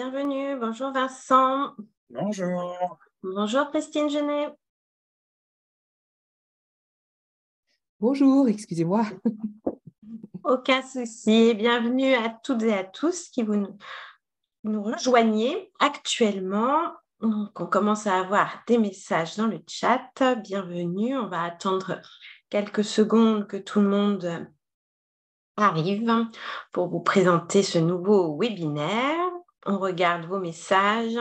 bienvenue. Bonjour Vincent. Bonjour. Bonjour Christine Genet. Bonjour, excusez-moi. Aucun souci. Bienvenue à toutes et à tous qui vous nous, nous rejoignez actuellement. on commence à avoir des messages dans le chat. Bienvenue. On va attendre quelques secondes que tout le monde arrive pour vous présenter ce nouveau webinaire. On regarde vos messages.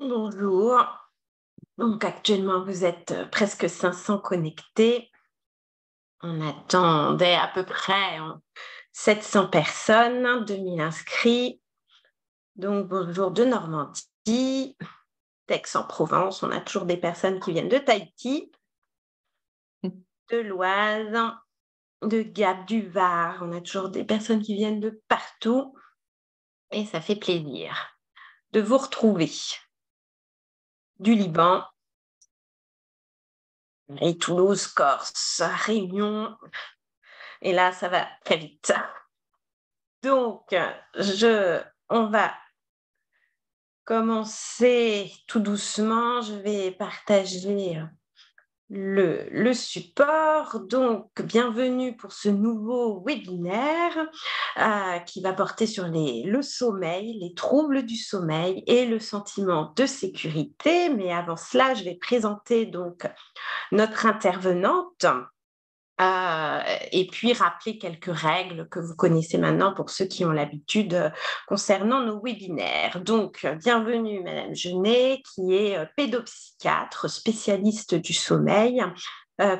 Bonjour. Donc actuellement, vous êtes euh, presque 500 connectés. On attendait à peu près 700 hein, personnes, 2000 inscrits. Donc bonjour de Normandie, d'Aix-en-Provence. On a toujours des personnes qui viennent de Tahiti, de l'Oise, de Gap, du Var. On a toujours des personnes qui viennent de partout et ça fait plaisir de vous retrouver du Liban. Et Toulouse, Corse, Réunion. Et là, ça va très vite. Donc, je, on va commencer tout doucement. Je vais partager le, support. Donc, bienvenue pour ce nouveau webinaire euh, qui va porter sur les, le sommeil, les troubles du sommeil et le sentiment de sécurité. Mais avant cela, je vais présenter donc notre intervenante. Ah, et puis rappeler quelques règles que vous connaissez maintenant pour ceux qui ont l'habitude euh, concernant nos webinaires. Donc, euh, bienvenue Madame Genet, qui est euh, pédopsychiatre, spécialiste du sommeil,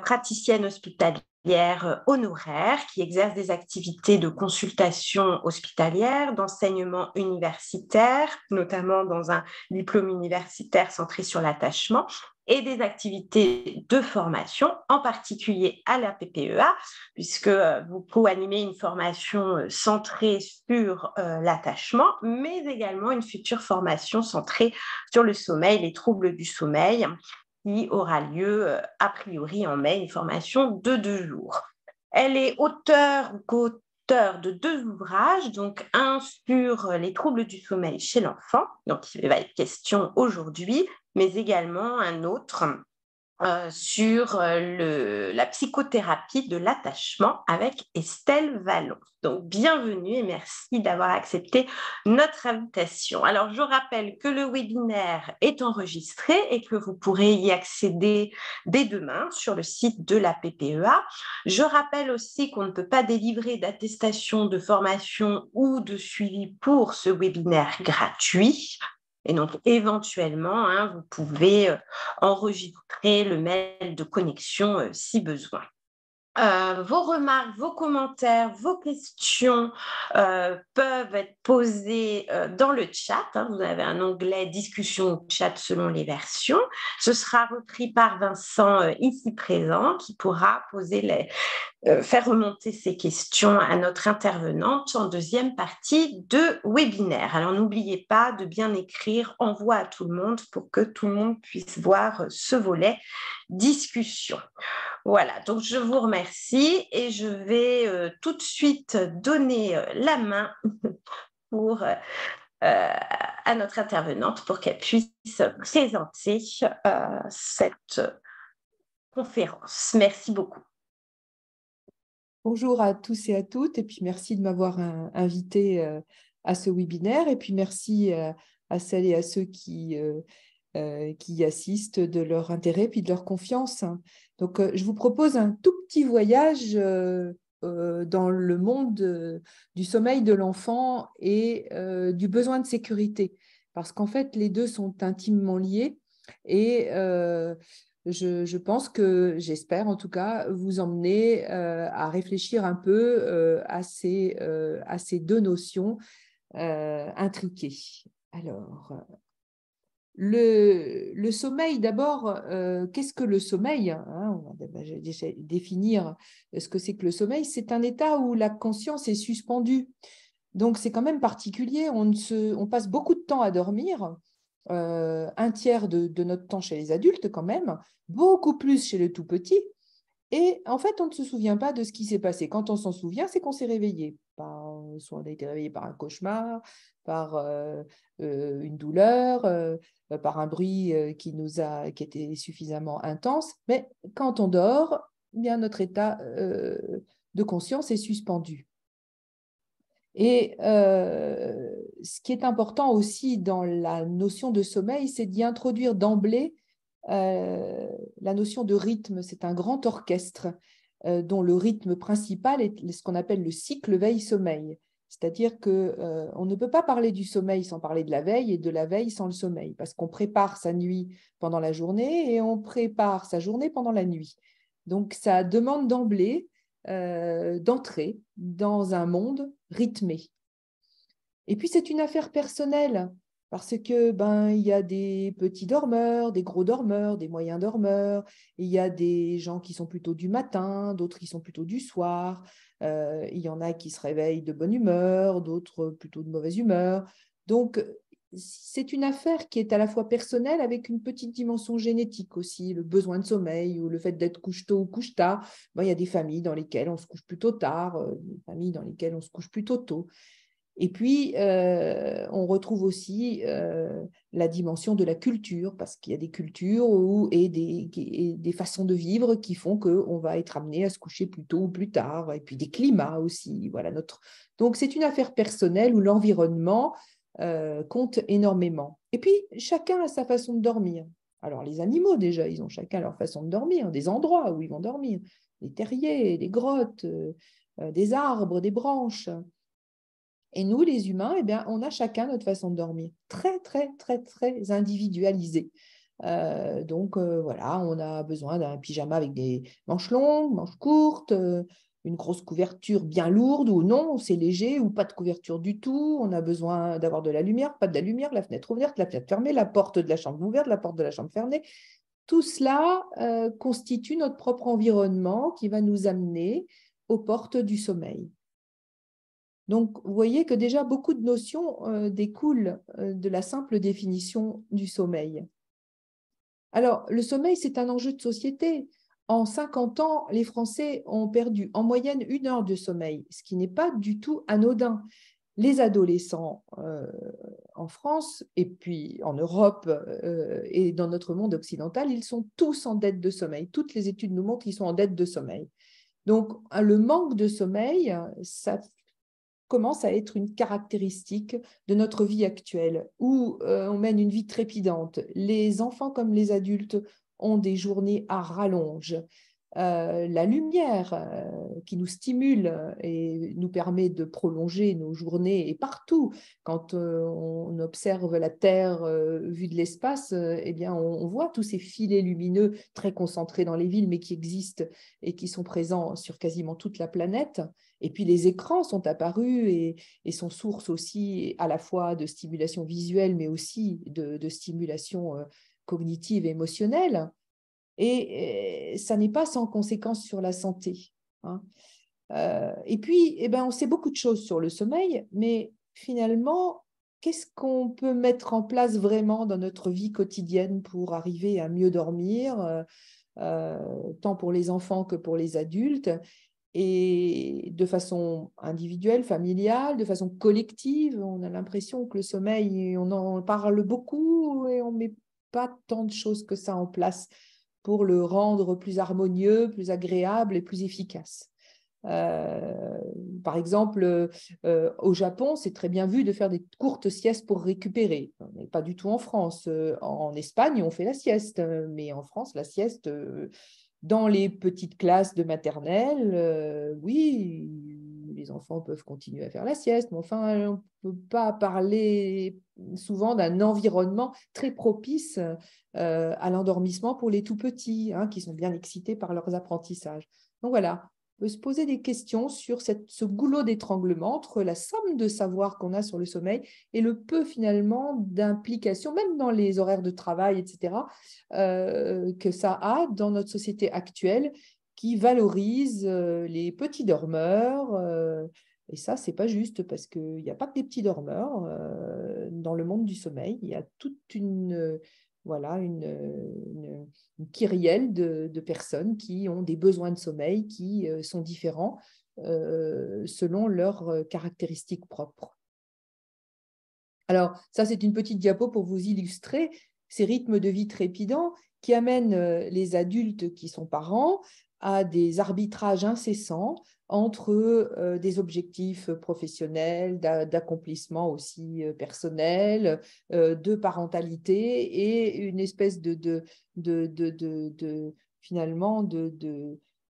praticienne hospitalière honoraire qui exerce des activités de consultation hospitalière, d'enseignement universitaire, notamment dans un diplôme universitaire centré sur l'attachement, et des activités de formation, en particulier à la PPEA, puisque euh, vous co animer une formation euh, centrée sur euh, l'attachement, mais également une future formation centrée sur le sommeil, les troubles du sommeil, qui aura lieu a priori en mai, une formation de deux jours. Elle est auteure ou de deux ouvrages, donc un sur les troubles du sommeil chez l'enfant, donc il va être question aujourd'hui, mais également un autre euh, sur euh, la psychothérapie de l'attachement avec Estelle Vallon. Donc, bienvenue et merci d'avoir accepté notre invitation. Alors, je rappelle que le webinaire est enregistré et que vous pourrez y accéder dès demain sur le site de la PPEA. Je rappelle aussi qu'on ne peut pas délivrer d'attestation de formation ou de suivi pour ce webinaire gratuit. Et donc, éventuellement, hein, vous pouvez euh, enregistrer le mail de connexion euh, si besoin. Euh, vos remarques, vos commentaires, vos questions euh, peuvent être posées euh, dans le chat. Hein. Vous avez un onglet discussion ou chat selon les versions. Ce sera repris par Vincent ici présent qui pourra poser faire remonter ses questions à notre intervenante en deuxième partie de webinaire. Alors n'oubliez pas de bien écrire Envoie à tout le monde pour que tout le monde puisse voir ce volet discussion. Voilà, donc je vous remercie et je vais euh, tout de suite donner euh, la main pour, euh, à notre intervenante pour qu'elle puisse présenter cette conférence. Merci beaucoup. Bonjour à tous et à toutes et puis merci de m'avoir invité à ce webinaire et puis merci à celles et à ceux qui euh, qui assistent de leur intérêt puis de leur confiance. Hein. Donc, euh, je vous propose un tout petit voyage euh, dans le monde du sommeil de l'enfant et du besoin de sécurité, parce qu'en fait, les deux sont intimement liés et je, pense que, j'espère en tout cas, vous emmener à réfléchir un peu à, ces, à, ces, deux notions intriquées. Alors, le, sommeil, d'abord, euh, qu'est-ce que le sommeil hein, On définir euh, ce que c'est que le sommeil. C'est un état où la conscience est suspendue. Donc, c'est quand même particulier. On, passe beaucoup de temps à dormir, euh, un tiers de, notre temps chez les adultes quand même, beaucoup plus chez le tout petit. Et en fait, on ne se souvient pas de ce qui s'est passé. Quand on s'en souvient, c'est qu'on s'est réveillé par, euh, soit on a été réveillé par un cauchemar, par euh, euh, une douleur, par un bruit qui nous a, qui était suffisamment intense. Mais quand on dort, bien notre état de conscience est suspendu. Et ce qui est important aussi dans la notion de sommeil, c'est d'y introduire d'emblée la notion de rythme. C'est un grand orchestre euh, dont le rythme principal est ce qu'on appelle le cycle veille-sommeil. C'est-à-dire que euh, on ne peut pas parler du sommeil sans parler de la veille et de la veille sans le sommeil, parce qu'on prépare sa nuit pendant la journée et on prépare sa journée pendant la nuit. Donc ça demande d'emblée euh, d'entrer dans un monde rythmé. Et puis c'est une affaire personnelle parce que ben il y a des petits dormeurs, des gros dormeurs, des moyens dormeurs, il y a des gens qui sont plutôt du matin, d'autres qui sont plutôt du soir, euh, il y en a qui se réveillent de bonne humeur, d'autres plutôt de mauvaise humeur. Donc c'est une affaire qui est à la fois personnelle avec une petite dimension génétique aussi, le besoin de sommeil ou le fait d'être couche tôt ou couche tard. Ben, il y a des familles dans lesquelles on se couche plutôt tard, euh, des familles dans lesquelles on se couche plutôt tôt. Et puis, euh, on retrouve aussi euh, la dimension de la culture, parce qu'il y a des cultures et, des, façons de vivre qui font qu'on va être amené à se coucher plus tôt ou plus tard, et puis des climats aussi. Voilà notre... Donc, c'est une affaire personnelle où l'environnement euh, compte énormément. Et puis, chacun a sa façon de dormir. Alors, les animaux, déjà, ils ont chacun leur façon de dormir, des endroits où ils vont dormir, des terriers, des grottes, des arbres, des branches. Et nous, les humains, eh on a chacun notre façon de dormir, très, très, très, très individualisée. Euh, donc euh, voilà, on a besoin d'un pyjama avec des manches longues, manches courtes, euh, une grosse couverture bien lourde ou non, c'est léger ou pas de couverture du tout. On a besoin d'avoir de la lumière, pas de la lumière, la fenêtre ouverte, la fenêtre fermée, la porte de la chambre ouverte, la porte de la chambre fermée. Tout cela constitue notre propre environnement qui va nous amener aux portes du sommeil. Donc, vous voyez que déjà beaucoup de notions euh, découlent euh, de la simple définition du sommeil. Alors, le sommeil, c'est un enjeu de société. En 50 ans, les Français ont perdu en moyenne une heure de sommeil, ce qui n'est pas du tout anodin. Les adolescents euh, en France et puis en Europe et dans notre monde occidental, ils sont tous en dette de sommeil. Toutes les études nous montrent qu'ils sont en dette de sommeil. Donc, le manque de sommeil, ça commence à être une caractéristique de notre vie actuelle, où euh, on mène une vie trépidante. Les enfants comme les adultes ont des journées à rallonge. Euh, la lumière euh, qui nous stimule euh, et nous permet de prolonger nos journées. Et partout, quand on observe la Terre vue de l'espace, eh on, voit tous ces filets lumineux très concentrés dans les villes, mais qui existent et qui sont présents sur quasiment toute la planète. Et puis les écrans sont apparus et, sont source aussi à la fois de stimulation visuelle, mais aussi de stimulation cognitive et émotionnelle. Et ça n'est pas sans conséquence sur la santé. Hein. Euh, et puis, eh ben, on sait beaucoup de choses sur le sommeil, mais finalement, qu'est-ce qu'on peut mettre en place vraiment dans notre vie quotidienne pour arriver à mieux dormir, euh, euh, tant pour les enfants que pour les adultes, et de façon individuelle, familiale, de façon collective, on a l'impression que le sommeil, on en parle beaucoup et on ne met pas tant de choses que ça en place pour le rendre plus harmonieux, plus agréable et plus efficace. Euh, par exemple, euh, au Japon, c'est très bien vu de faire des courtes siestes pour récupérer, mais pas du tout en France. Euh, en Espagne, on fait la sieste, mais en France, la sieste dans les petites classes de maternelle, oui, les enfants peuvent continuer à faire la sieste, mais enfin, on ne peut pas parler souvent d'un environnement très propice euh, à l'endormissement pour les tout-petits, hein, qui sont bien excités par leurs apprentissages. Donc voilà, on peut se poser des questions sur ce goulot d'étranglement entre la somme de savoir qu'on a sur le sommeil et le peu finalement d'implication, même dans les horaires de travail, etc., euh, que ça a dans notre société actuelle qui valorisent euh, les petits dormeurs. Euh, et ça, ce n'est pas juste parce qu'il n'y a pas que des petits dormeurs euh, dans le monde du sommeil. Il y a toute une voilà une, kyrielle de, personnes qui ont des besoins de sommeil qui sont différents selon leurs caractéristiques propres. Alors, ça, c'est une petite diapo pour vous illustrer ces rythmes de vie trépidants qui amènent les adultes qui sont parents à des arbitrages incessants entre euh, des objectifs euh, professionnels, d'accomplissement aussi euh, personnel, de parentalité et une espèce de, finalement de,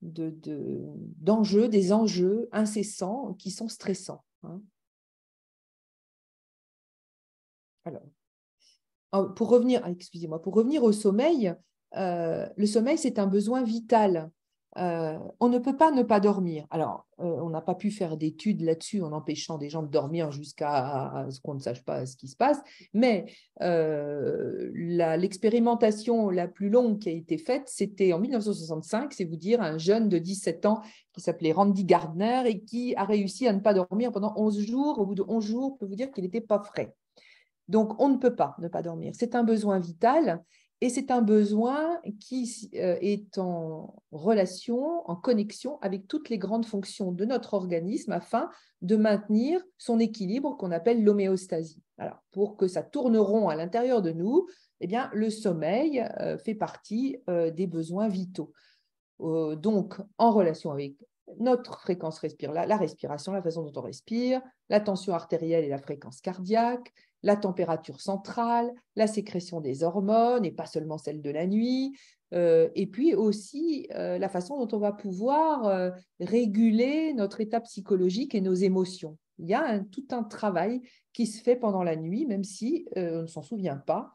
d'enjeux, des enjeux incessants qui sont stressants. Hein. Alors, pour revenir, ah, excusez-moi, pour revenir au sommeil, le sommeil c'est un besoin vital euh, on ne peut pas ne pas dormir. Alors, euh, on n'a pas pu faire d'études là-dessus en empêchant des gens de dormir jusqu'à ce qu'on ne sache pas ce qui se passe, mais euh, l'expérimentation la, la, plus longue qui a été faite, c'était en 1965, c'est vous dire, un jeune de 17 ans qui s'appelait Randy Gardner et qui a réussi à ne pas dormir pendant 11 jours. Au bout de 11 jours, on peut vous dire qu'il n'était pas frais. Donc, on ne peut pas ne pas dormir. C'est un besoin vital et c'est un besoin qui euh, est en relation, en connexion avec toutes les grandes fonctions de notre organisme afin de maintenir son équilibre qu'on appelle l'homéostasie. Alors, pour que ça tourne rond à l'intérieur de nous, eh bien, le sommeil euh, fait partie euh, des besoins vitaux. donc, en relation avec notre fréquence respire, la, respiration, la façon dont on respire, la tension artérielle et la fréquence cardiaque, la température centrale, la sécrétion des hormones et pas seulement celle de la nuit, euh, et puis aussi euh, la façon dont on va pouvoir euh, réguler notre état psychologique et nos émotions. Il y a tout un travail qui se fait pendant la nuit, même si on ne s'en souvient pas.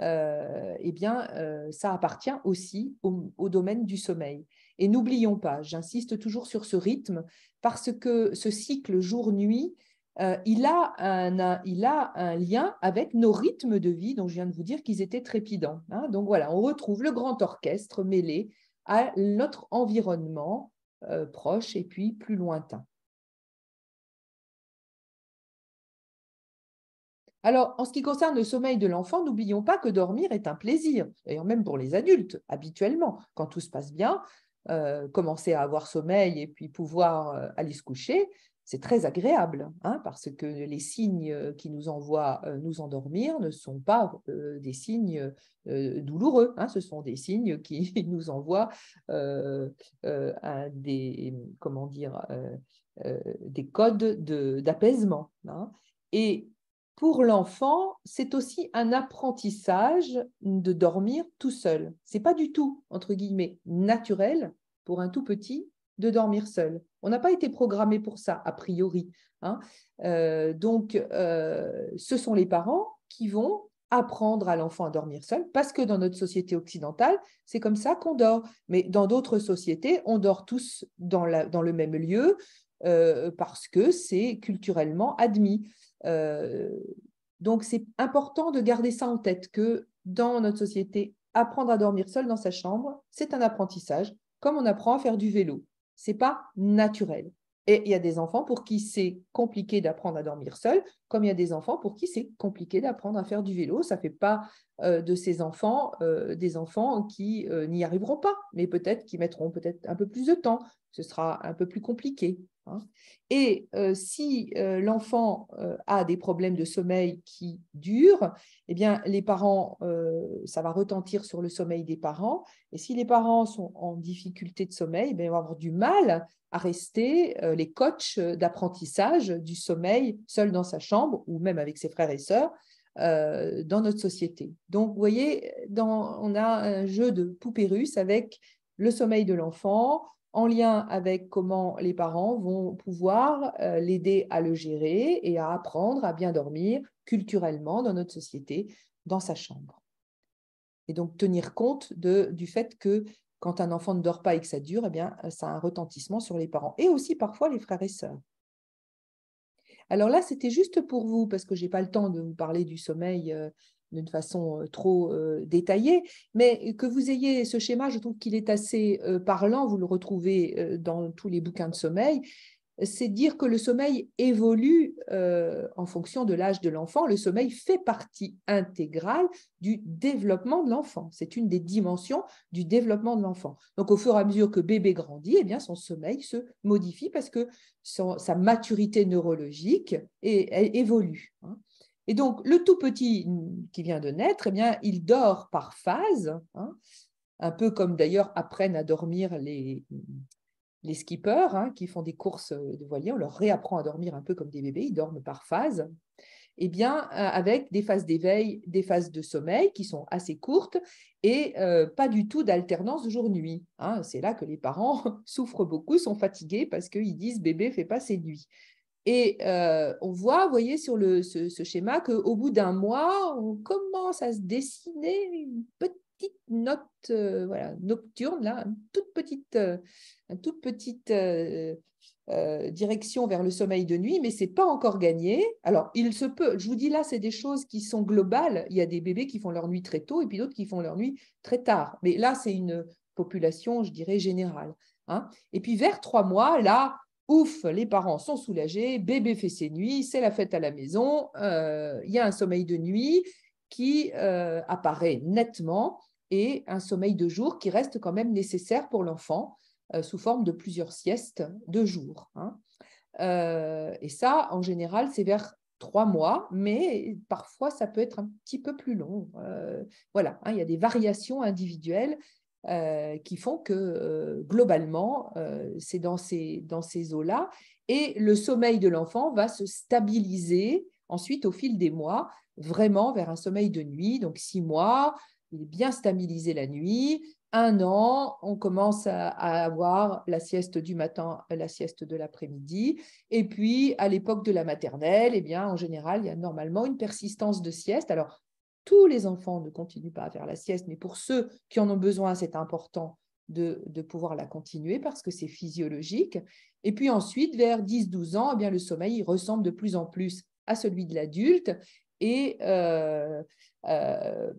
eh bien, ça appartient aussi au domaine du sommeil. Et n'oublions pas, j'insiste toujours sur ce rythme, parce que ce cycle jour-nuit, euh, il, a un, lien avec nos rythmes de vie dont je viens de vous dire qu'ils étaient trépidants. Hein. Donc voilà, on retrouve le grand orchestre mêlé à notre environnement euh, proche et puis plus lointain. Alors, en ce qui concerne le sommeil de l'enfant, n'oublions pas que dormir est un plaisir, d'ailleurs même pour les adultes, habituellement. Quand tout se passe bien, euh, commencer à avoir sommeil et puis pouvoir euh, aller se coucher, c'est très agréable, hein, parce que les signes euh, qui nous envoient nous endormir ne sont pas des signes douloureux, hein, ce sont des signes qui nous envoient des, comment dire, des codes d'apaisement. De, hein. Et pour l'enfant, c'est aussi un apprentissage de dormir tout seul. C'est pas du tout entre guillemets naturel pour un tout petit de dormir seul. On n'a pas été programmé pour ça a priori. Hein. Euh, donc, euh, ce sont les parents qui vont apprendre à l'enfant à dormir seul, parce que dans notre société occidentale, c'est comme ça qu'on dort. Mais dans d'autres sociétés, on dort tous dans, le même lieu euh, parce que c'est culturellement admis. Euh, donc c'est important de garder ça en tête, que dans notre société, apprendre à dormir seul dans sa chambre, c'est un apprentissage, comme on apprend à faire du vélo. C'est pas naturel. Et il y a des enfants pour qui c'est compliqué d'apprendre à dormir seul, comme il y a des enfants pour qui c'est compliqué d'apprendre à faire du vélo. Ça ne fait pas euh, de ces enfants euh, des enfants qui n'y arriveront pas, mais peut-être qui mettront peut-être un peu plus de temps. Ce sera un peu plus compliqué. Hein. Et euh, si euh, l'enfant euh, a des problèmes de sommeil qui durent, eh bien, les parents, ça va retentir sur le sommeil des parents. Et si les parents sont en difficulté de sommeil, eh ils vont avoir du mal à rester les coachs d'apprentissage du sommeil seul dans sa chambre ou même avec ses frères et sœurs dans notre société. Donc, vous voyez, on a un jeu de poupée russe avec le sommeil de l'enfant, en lien avec comment les parents vont pouvoir euh, l'aider à le gérer et à apprendre à bien dormir culturellement dans notre société, dans sa chambre. Et donc tenir compte du fait que quand un enfant ne dort pas et que ça dure, eh bien, ça a un retentissement sur les parents et aussi parfois les frères et sœurs. Alors là, c'était juste pour vous, parce que je n'ai pas le temps de vous parler du sommeil euh, d'une façon euh, trop euh, détaillée, mais que vous ayez ce schéma, je trouve qu'il est assez euh, parlant, vous le retrouvez dans tous les bouquins de sommeil, c'est dire que le sommeil évolue en fonction de l'âge de l'enfant, le sommeil fait partie intégrale du développement de l'enfant, c'est une des dimensions du développement de l'enfant. Donc au fur et à mesure que bébé grandit, eh bien, son sommeil se modifie parce que sa maturité neurologique évolue. Hein. Et donc, le tout petit qui vient de naître, eh il dort par phase, hein, un peu comme d'ailleurs apprennent à dormir les, skippers hein, qui font des courses de voilier. On leur réapprend à dormir un peu comme des bébés, ils dorment par phase. Eh bien, euh, avec des phases d'éveil, des phases de sommeil qui sont assez courtes et euh, pas du tout d'alternance jour-nuit. Hein. C'est là que les parents souffrent beaucoup, sont fatigués parce qu'ils disent bébé, fais pas ses nuits. Et euh, on voit, vous voyez sur le, ce, schéma qu'au bout d'un mois, on commence à se dessiner une petite note euh, voilà, nocturne, là, une toute petite, euh, toute petite direction vers le sommeil de nuit, mais ce n'est pas encore gagné. Alors, il se peut, je vous dis là, c'est des choses qui sont globales. Il y a des bébés qui font leur nuit très tôt et puis d'autres qui font leur nuit très tard. Mais là, c'est une population, je dirais, générale. Hein. Et puis vers trois mois, là, Ouf, les parents sont soulagés, bébé fait ses nuits, c'est la fête à la maison, euh, il y a un sommeil de nuit qui euh, apparaît nettement et un sommeil de jour qui reste quand même nécessaire pour l'enfant euh, sous forme de plusieurs siestes de jour. Hein. et ça, en général, c'est vers trois mois, mais parfois ça peut être un petit peu plus long. voilà, hein, il y a des variations individuelles euh, qui font que euh, globalement, euh, c'est dans ces, dans ces eaux-là. Et le sommeil de l'enfant va se stabiliser ensuite au fil des mois, vraiment vers un sommeil de nuit, donc six mois, il est bien stabilisé la nuit. Un an, on commence à, à avoir la sieste du matin, la sieste de l'après-midi. Et puis, à l'époque de la maternelle, eh bien, en général, il y a normalement une persistance de sieste. Alors, tous les enfants ne continuent pas à faire la sieste, mais pour ceux qui en ont besoin, c'est important de, pouvoir la continuer parce que c'est physiologique. Et puis ensuite, vers 10-12 ans, eh bien, le sommeil ressemble de plus en plus à celui de l'adulte. Et, euh, euh,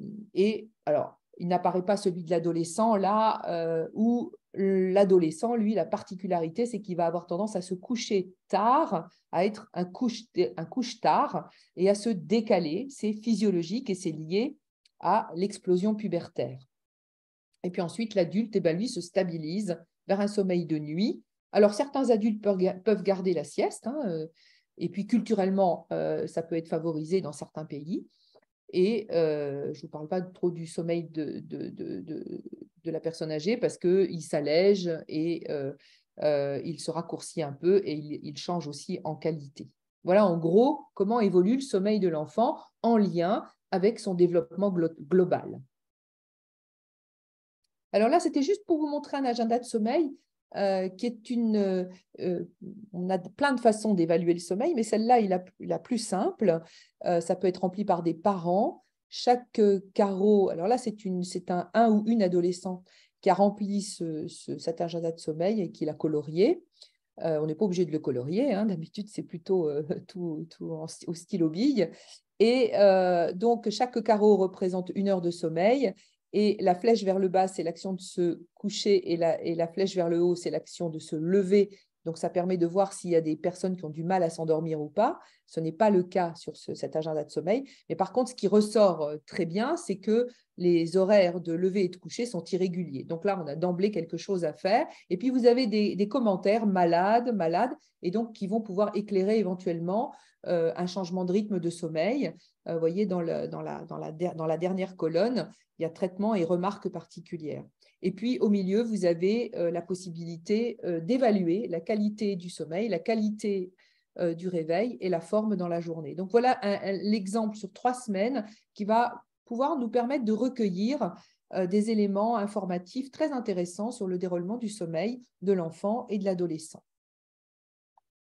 alors, il n'apparaît pas celui de l'adolescent là euh, où L'adolescent, lui, la particularité, c'est qu'il va avoir tendance à se coucher tard, à être un couche, un tard et à se décaler. C'est physiologique et c'est lié à l'explosion pubertaire. Et puis ensuite, l'adulte, eh ben, lui, se stabilise vers un sommeil de nuit. Alors, certains adultes peuvent garder la sieste, hein, euh, et puis culturellement, euh, ça peut être favorisé dans certains pays. Et euh, je ne vous parle pas trop du sommeil de, de, de la personne âgée parce qu'il s'allège et euh, euh, il se raccourcit un peu et il, change aussi en qualité. Voilà en gros comment évolue le sommeil de l'enfant en lien avec son développement global. Alors là, c'était juste pour vous montrer un agenda de sommeil euh, qui est une... on a plein de façons d'évaluer le sommeil, mais celle-là est la, plus simple. ça peut être rempli par des parents, chaque euh, carreau, alors là, c'est, un, un ou une adolescent qui a rempli ce, cet agenda de sommeil et qui l'a colorié. Euh, on n'est pas obligé de le colorier, hein. d'habitude c'est plutôt euh, tout, tout au stylo bille. Et donc chaque carreau représente une heure de sommeil et la flèche vers le bas c'est l'action de se coucher et la, et la flèche vers le haut c'est l'action de se lever donc, ça permet de voir s'il y a des personnes qui ont du mal à s'endormir ou pas. Ce n'est pas le cas sur cet agenda de sommeil. Mais par contre, ce qui ressort euh, très bien, c'est que les horaires de lever et de coucher sont irréguliers. Donc là, on a d'emblée quelque chose à faire. Et puis, vous avez des, commentaires malades, malades, et donc qui vont pouvoir éclairer éventuellement euh, un changement de rythme de sommeil. Euh, vous voyez, dans, la, dans la dernière colonne, il y a traitement et remarques particulières. Et puis au milieu, vous avez euh, la possibilité euh, d'évaluer la qualité du sommeil, la qualité euh, du réveil et la forme dans la journée. Donc voilà l'exemple sur trois semaines qui va pouvoir nous permettre de recueillir des éléments informatifs très intéressants sur le déroulement du sommeil de l'enfant et de l'adolescent.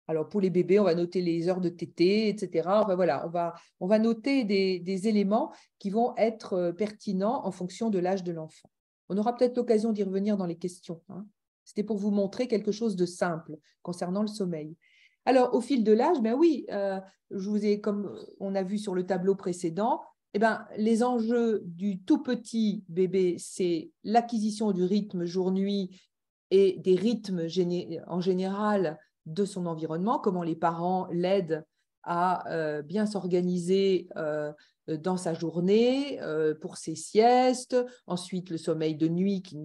Alors pour les bébés, on va noter les heures de TT, etc. on va, noter des éléments qui vont être pertinents en fonction de l'âge de l'enfant. On aura peut-être l'occasion d'y revenir dans les questions. Hein. C'était pour vous montrer quelque chose de simple concernant le sommeil. Alors, au fil de l'âge, ben oui, euh, je vous ai, comme on a vu sur le tableau précédent, eh ben, les enjeux du tout petit bébé, c'est l'acquisition du rythme jour-nuit et des rythmes en général de son environnement, comment les parents l'aident à euh, bien s'organiser euh, dans sa journée euh, pour ses siestes, ensuite le sommeil de nuit qui,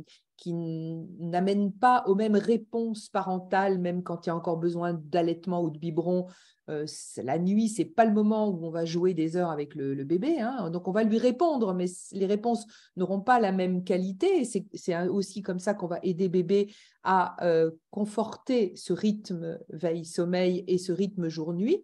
n'amène pas aux mêmes réponses parentales, même quand il y a encore besoin d'allaitement ou de biberon. la nuit, c'est pas le moment où on va jouer des heures avec le, bébé. Hein. Donc, on va lui répondre, mais les réponses n'auront pas la même qualité. C'est aussi comme ça qu'on va aider bébé à conforter ce rythme veille-sommeil et ce rythme jour-nuit.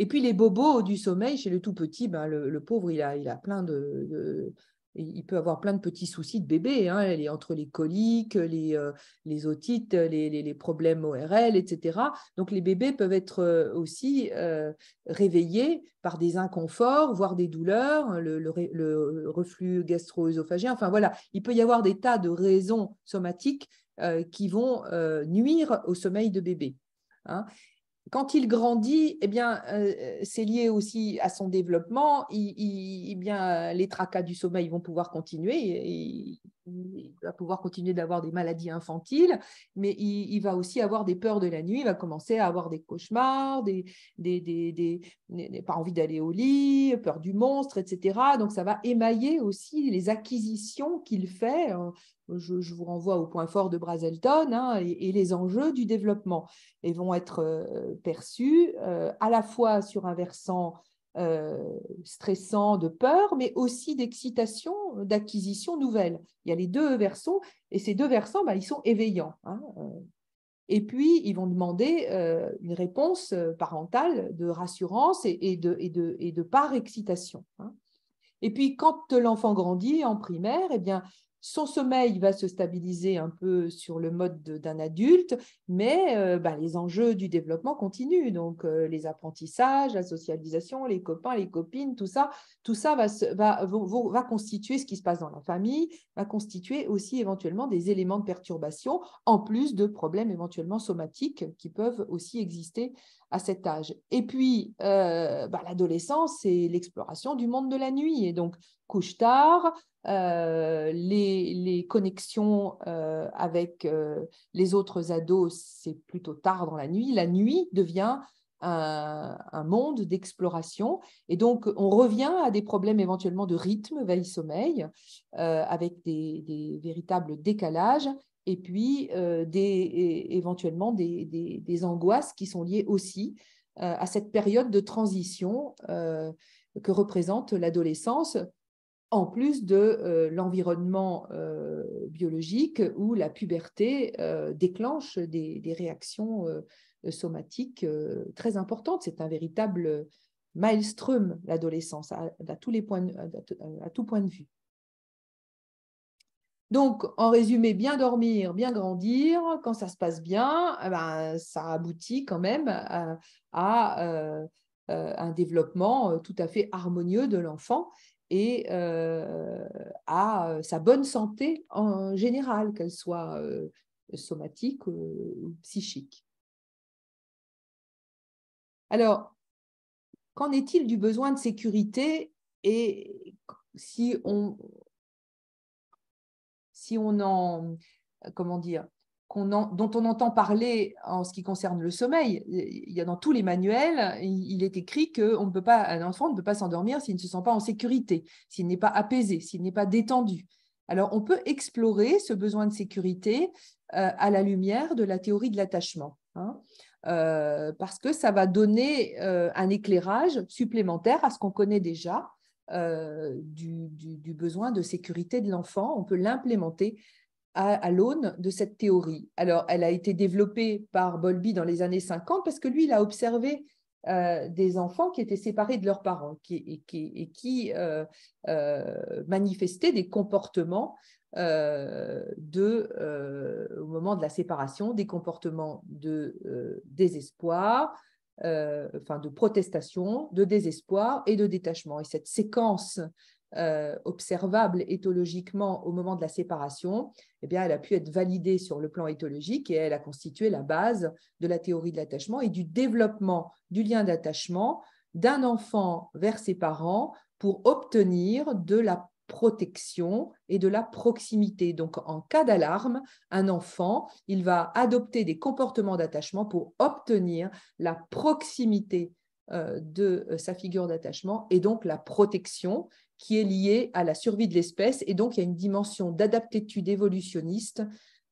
Et puis les bobos du sommeil, chez le tout petit, ben, le, pauvre, il a, il a plein de, il peut avoir plein de petits soucis de bébé, hein, est entre les coliques, les, euh, les otites, les, problèmes ORL, etc. Donc les bébés peuvent être euh, aussi euh, réveillés par des inconforts, voire des douleurs, hein, le, reflux gastro-œsophagien. Enfin voilà, il peut y avoir des tas de raisons somatiques qui vont nuire au sommeil de bébé. Hein quand il grandit, eh bien, euh, c'est lié aussi à son développement. Eh bien, les tracas du sommeil vont pouvoir continuer il va pouvoir continuer d'avoir des maladies infantiles, mais il, va aussi avoir des peurs de la nuit, il va commencer à avoir des cauchemars, des, pas envie d'aller au lit, peur du monstre, etc. Donc ça va émailler aussi les acquisitions qu'il fait. Hein. Je, vous renvoie au point fort de Brazelton hein, et, les enjeux du développement et vont être euh, perçus euh, à la fois sur un versant euh, stressant, de peur, mais aussi d'excitation, d'acquisition nouvelle. Il y a les deux versants, et ces deux versants, bah, ils sont éveillants. Hein, euh. Et puis, ils vont demander euh, une réponse parentale de rassurance et, de, et par excitation. Hein. Et puis, quand l'enfant grandit en primaire, eh bien, son sommeil va se stabiliser un peu sur le mode d'un adulte, mais euh, bah, les enjeux du développement continuent. Donc euh, les apprentissages, la socialisation, les copains, les copines, tout ça, tout ça va constituer ce qui se passe dans la famille, va constituer aussi éventuellement des éléments de perturbation, en plus de problèmes éventuellement somatiques qui peuvent aussi exister à cet âge. Et puis, euh, bah, l'adolescence, c'est l'exploration du monde de la nuit. Et donc, couche tard, euh, les, connexions euh, avec les autres ados, c'est plutôt tard dans la nuit. La nuit devient un, monde d'exploration. Et donc, on revient à des problèmes éventuellement de rythme, veille-sommeil, avec des véritables décalages et puis euh, éventuellement des, angoisses qui sont liées aussi euh, à cette période de transition euh, que représente l'adolescence, en plus de l'environnement biologique où la puberté déclenche des, réactions somatiques très importantes. C'est un véritable maelstrom, l'adolescence, à, tous points, à tout point de vue. Donc, en résumé, bien dormir, bien grandir, quand ça se passe bien, eh ben, ça aboutit quand même à, euh, euh, un développement euh, tout à fait harmonieux de l'enfant et à sa bonne santé en général, qu'elle soit somatique ou psychique. Alors, qu'en est-il du besoin de sécurité et si on, on en, euh, comment dire, dont on entend parler en ce qui concerne le sommeil. Il y a dans tous les manuels, il est écrit qu'un ne peut pas, un enfant ne peut pas s'endormir s'il ne se sent pas en sécurité, s'il n'est pas apaisé, s'il n'est pas détendu. Alors, on peut explorer ce besoin de sécurité euh, à la lumière de la théorie de l'attachement, hein, euh, parce que ça va donner un éclairage supplémentaire à ce qu'on connaît déjà euh, du, besoin de sécurité de l'enfant, on peut l'implémenter à, l'aune de cette théorie. Alors, elle a été développée par Bolby dans les années 50 parce que lui, il a observé euh, des enfants qui étaient séparés de leurs parents et qui, euh, manifestaient des comportements de, au moment de la séparation, des comportements de désespoir, euh, de protestation, de désespoir et de détachement. Et cette séquence euh, observable éthologiquement au moment de la séparation, eh bien, elle a pu être validée sur le plan éthologique et elle a constitué la base de la théorie de l'attachement et du développement du lien d'attachement d'un enfant vers ses parents pour obtenir de la protection et de la proximité. Donc, en cas d'alarme, un enfant, il va adopter des comportements d'attachement pour obtenir la proximité euh, de euh, sa figure d'attachement et donc la protection qui est liée à la survie de l'espèce. Et donc, il y a une dimension d'adaptitude évolutionniste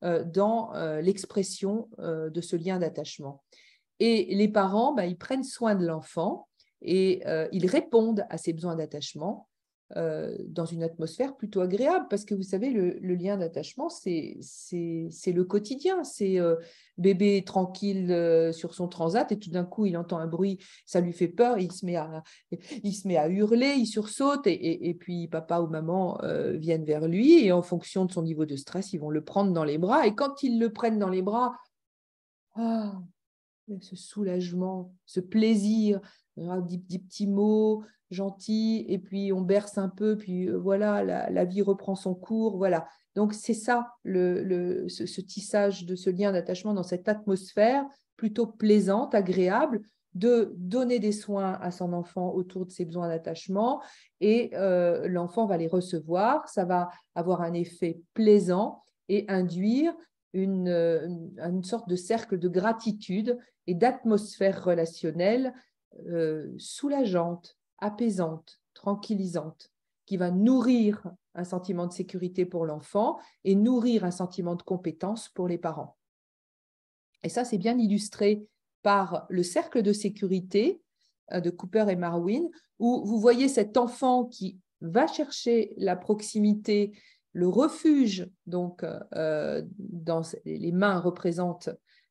euh, dans l'expression de ce lien d'attachement. Et les parents, bah, ils prennent soin de l'enfant et ils répondent à ses besoins d'attachement euh, dans une atmosphère plutôt agréable, parce que vous savez, le, lien d'attachement, c'est le quotidien, c'est euh, bébé tranquille euh, sur son transat, et tout d'un coup, il entend un bruit, ça lui fait peur, il se met à, hurler, il sursaute, et, puis papa ou maman viennent vers lui, et en fonction de son niveau de stress, ils vont le prendre dans les bras, et quand ils le prennent dans les bras, ah, ce soulagement, ce plaisir, des, hein, des, petits mots gentils, et puis on berce un peu, puis euh, voilà, la, vie reprend son cours, voilà. Donc c'est ça, ce, tissage de ce lien d'attachement dans cette atmosphère plutôt plaisante, agréable, de donner des soins à son enfant autour de ses besoins d'attachement, et euh, l'enfant va les recevoir, ça va avoir un effet plaisant et induire une euh, sorte de cercle de gratitude et d'atmosphère relationnelle euh, soulageante, apaisante, tranquillisante, qui va nourrir un sentiment de sécurité pour l'enfant et nourrir un sentiment de compétence pour les parents. Et ça, c'est bien illustré par le cercle de sécurité euh, de Cooper et Marwin, où vous voyez cet enfant qui va chercher la proximité, le refuge, donc euh, dans les mains représentent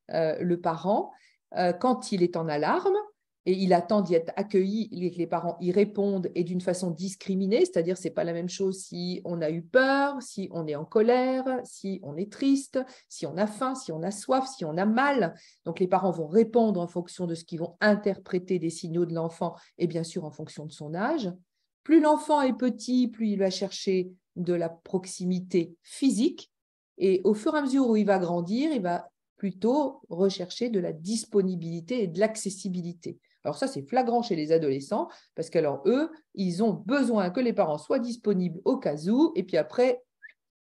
le parent, quand il est en alarme, et il attend d'y être accueilli, les parents y répondent et d'une façon discriminée, c'est-à-dire c'est pas la même chose si on a eu peur, si on est en colère, si on est triste, si on a faim, si on a soif, si on a mal. Donc les parents vont répondre en fonction de ce qu'ils vont interpréter des signaux de l'enfant et bien sûr en fonction de son âge. Plus l'enfant est petit, plus il va chercher de la proximité physique et au fur et à mesure où il va grandir, il va plutôt rechercher de la disponibilité et de l'accessibilité. Alors ça, c'est flagrant chez les adolescents, parce qu'alors eux, ils ont besoin que les parents soient disponibles au cas où, et puis après,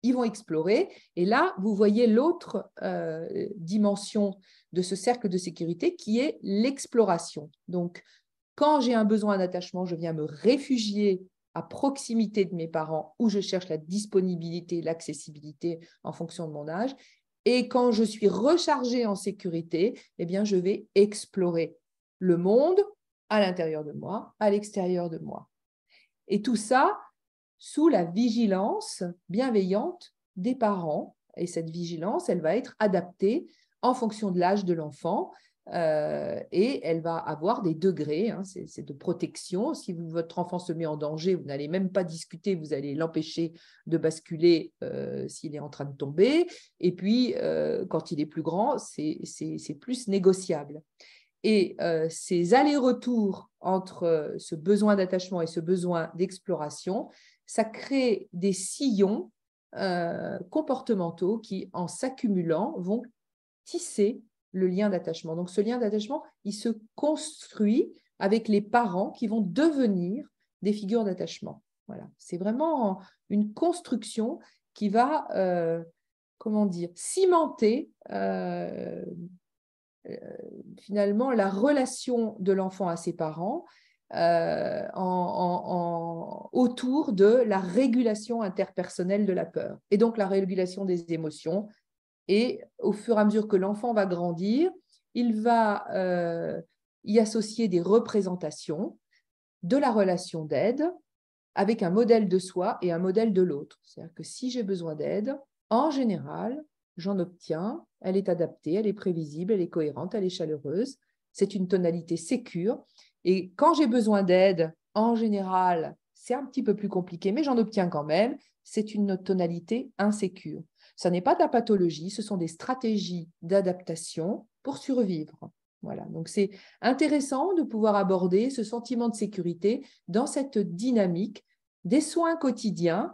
ils vont explorer. Et là, vous voyez l'autre euh, dimension de ce cercle de sécurité qui est l'exploration. Donc, quand j'ai un besoin d'attachement, je viens me réfugier à proximité de mes parents où je cherche la disponibilité, l'accessibilité en fonction de mon âge. Et quand je suis rechargée en sécurité, eh bien, je vais explorer le monde à l'intérieur de moi, à l'extérieur de moi. Et tout ça sous la vigilance bienveillante des parents. Et cette vigilance, elle va être adaptée en fonction de l'âge de l'enfant. Euh, et elle va avoir des degrés, hein. c'est de protection. Si votre enfant se met en danger, vous n'allez même pas discuter, vous allez l'empêcher de basculer euh, s'il est en train de tomber. Et puis, euh, quand il est plus grand, c'est plus négociable. Et euh, ces allers-retours entre euh, ce besoin d'attachement et ce besoin d'exploration, ça crée des sillons euh, comportementaux qui, en s'accumulant, vont tisser le lien d'attachement. Donc ce lien d'attachement, il se construit avec les parents qui vont devenir des figures d'attachement. Voilà, c'est vraiment une construction qui va, comment dire, cimenter euh, finalement la relation de l'enfant à ses parents euh, autour de la régulation interpersonnelle de la peur et donc la régulation des émotions. Et au fur et à mesure que l'enfant va grandir, il va euh, y associer des représentations de la relation d'aide avec un modèle de soi et un modèle de l'autre. C'est-à-dire que si j'ai besoin d'aide, en général, j'en obtiens, elle est adaptée, elle est prévisible, elle est cohérente, elle est chaleureuse, c'est une tonalité sécure. Et quand j'ai besoin d'aide, en général, c'est un petit peu plus compliqué, mais j'en obtiens quand même, c'est une tonalité insécure. Ce n'est pas de la pathologie, ce sont des stratégies d'adaptation pour survivre. Voilà, donc c'est intéressant de pouvoir aborder ce sentiment de sécurité dans cette dynamique des soins quotidiens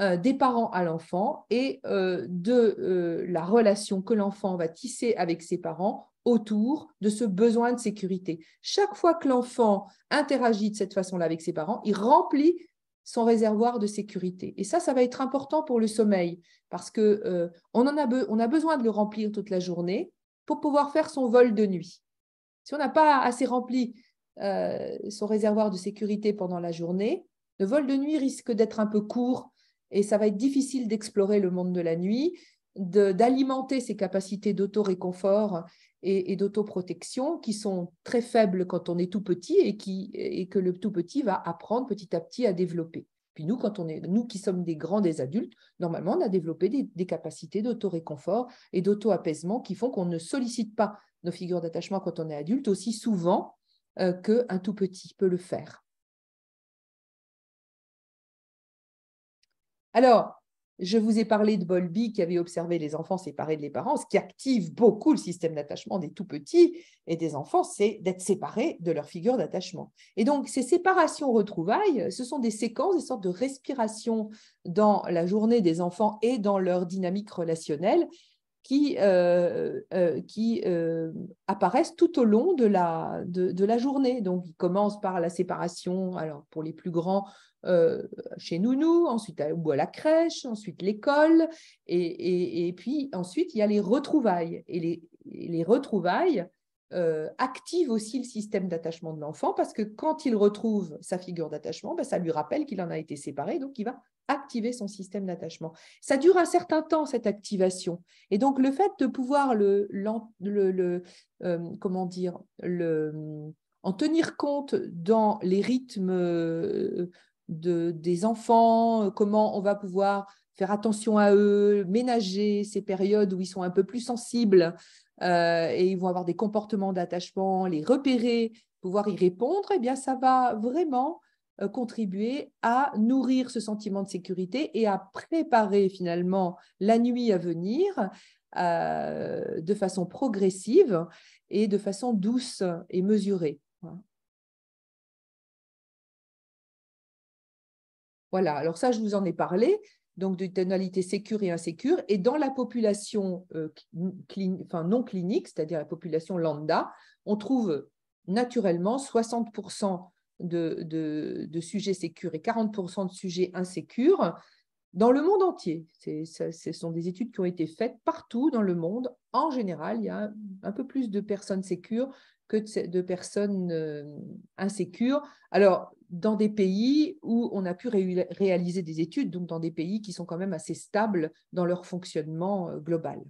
euh, des parents à l'enfant et euh, de euh, la relation que l'enfant va tisser avec ses parents autour de ce besoin de sécurité. Chaque fois que l'enfant interagit de cette façon-là avec ses parents, il remplit son réservoir de sécurité. Et ça, ça va être important pour le sommeil parce que on, a on a besoin de le remplir toute la journée pour pouvoir faire son vol de nuit. Si on n'a pas assez rempli son réservoir de sécurité pendant la journée, le vol de nuit risque d'être un peu court et ça va être difficile d'explorer le monde de la nuit, d'alimenter ses capacités d'autoréconfort et, et d'autoprotection qui sont très faibles quand on est tout petit et, que le tout petit va apprendre petit à petit à développer. Puis nous, quand on nous qui sommes des grands, des adultes, normalement, on a développé des, capacités capacités réconfort et d'auto-apaisement qui font qu'on ne sollicite pas nos figures d'attachement quand on est adulte aussi souvent euh, qu'un tout petit peut le faire. Alors, je vous ai parlé de Bolby qui avait observé les enfants séparés de les parents. Ce qui active beaucoup le système d'attachement des tout petits et des enfants, c'est d'être séparés de leur figure d'attachement. Et donc, ces séparations retrouvailles, ce sont des séquences, des sortes de respirations dans la journée des enfants et dans leur dynamique relationnelle qui, euh, euh, euh, apparaissent tout au long de la, de, la journée. Donc, ils commencent par la séparation, alors pour les plus grands, chez Nounou, ensuite à, la crèche, ensuite l'école, et, puis ensuite il y a les retrouvailles. Et les, les retrouvailles, activent aussi le système d'attachement de l'enfant parce que quand il retrouve sa figure d'attachement, ben, ça lui rappelle qu'il en a été séparé, donc il va activer son système d'attachement. Ça dure un certain temps, cette activation. Et donc, le fait de pouvoir le, euh, comment dire, en tenir compte dans les rythmes euh, des enfants, comment on va pouvoir faire attention à eux, ménager ces périodes où ils sont un peu plus sensibles euh, et ils vont avoir des comportements d'attachement, les repérer, pouvoir y répondre, eh bien, ça va vraiment euh, contribuer à nourrir ce sentiment de sécurité et à préparer finalement la nuit à venir euh, de façon progressive et de façon douce et mesurée. Voilà, alors ça, je vous en ai parlé, donc de tonalité sécure et insécure. Et dans la population euh, non clinique, c'est-à-dire la population lambda, on trouve naturellement 60% de, sujets sécures et 40% de sujets insécures dans le monde entier. ce sont des études qui ont été faites partout dans le monde. En général, il y a un, peu plus de personnes sécures que de, personnes euh, insécures. Alors, dans des pays où on a pu réaliser des études, donc dans des pays qui sont quand même assez stables dans leur fonctionnement euh, global.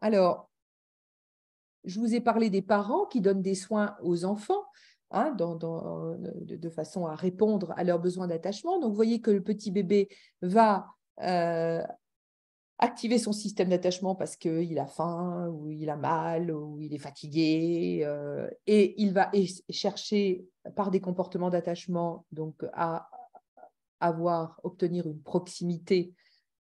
Alors, je vous ai parlé des parents qui donnent des soins aux enfants hein, de, façon à répondre à leurs besoins d'attachement. Donc, vous voyez que le petit bébé va euh, activer son système d'attachement parce qu'il a faim ou il a mal ou il est fatigué euh, et il va chercher par des comportements d'attachement donc à avoir obtenir une proximité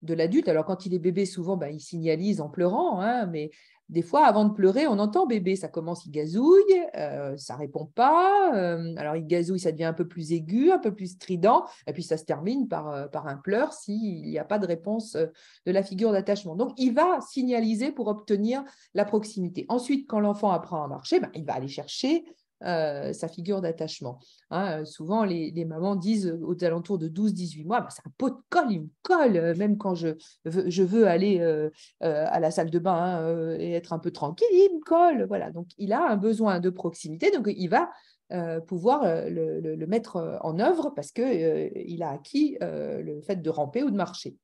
de l'adulte. Alors quand il est bébé, souvent, bah, il signalise en pleurant, hein, mais des fois, avant de pleurer, on entend bébé, ça commence, il gazouille, ça euh, ça répond pas. Euh, alors il gazouille, ça devient un peu plus aigu, un peu plus strident, et puis ça se termine par, euh, un pleur s'il n'y a pas de réponse de la figure d'attachement. Donc il va signaliser pour obtenir la proximité. Ensuite, quand l'enfant apprend à marcher, bah, il va aller chercher euh, sa figure d'attachement. Hein. Euh, souvent, les, mamans disent euh, aux alentours de 12-18 mois, bah, c'est un pot de colle, il me colle, même quand je veux, aller à la salle de bain hein, et être un peu tranquille, il me colle. Voilà, donc il a un besoin de proximité, donc il va pouvoir le, le, mettre en œuvre parce qu'il a acquis le fait de ramper ou de marcher.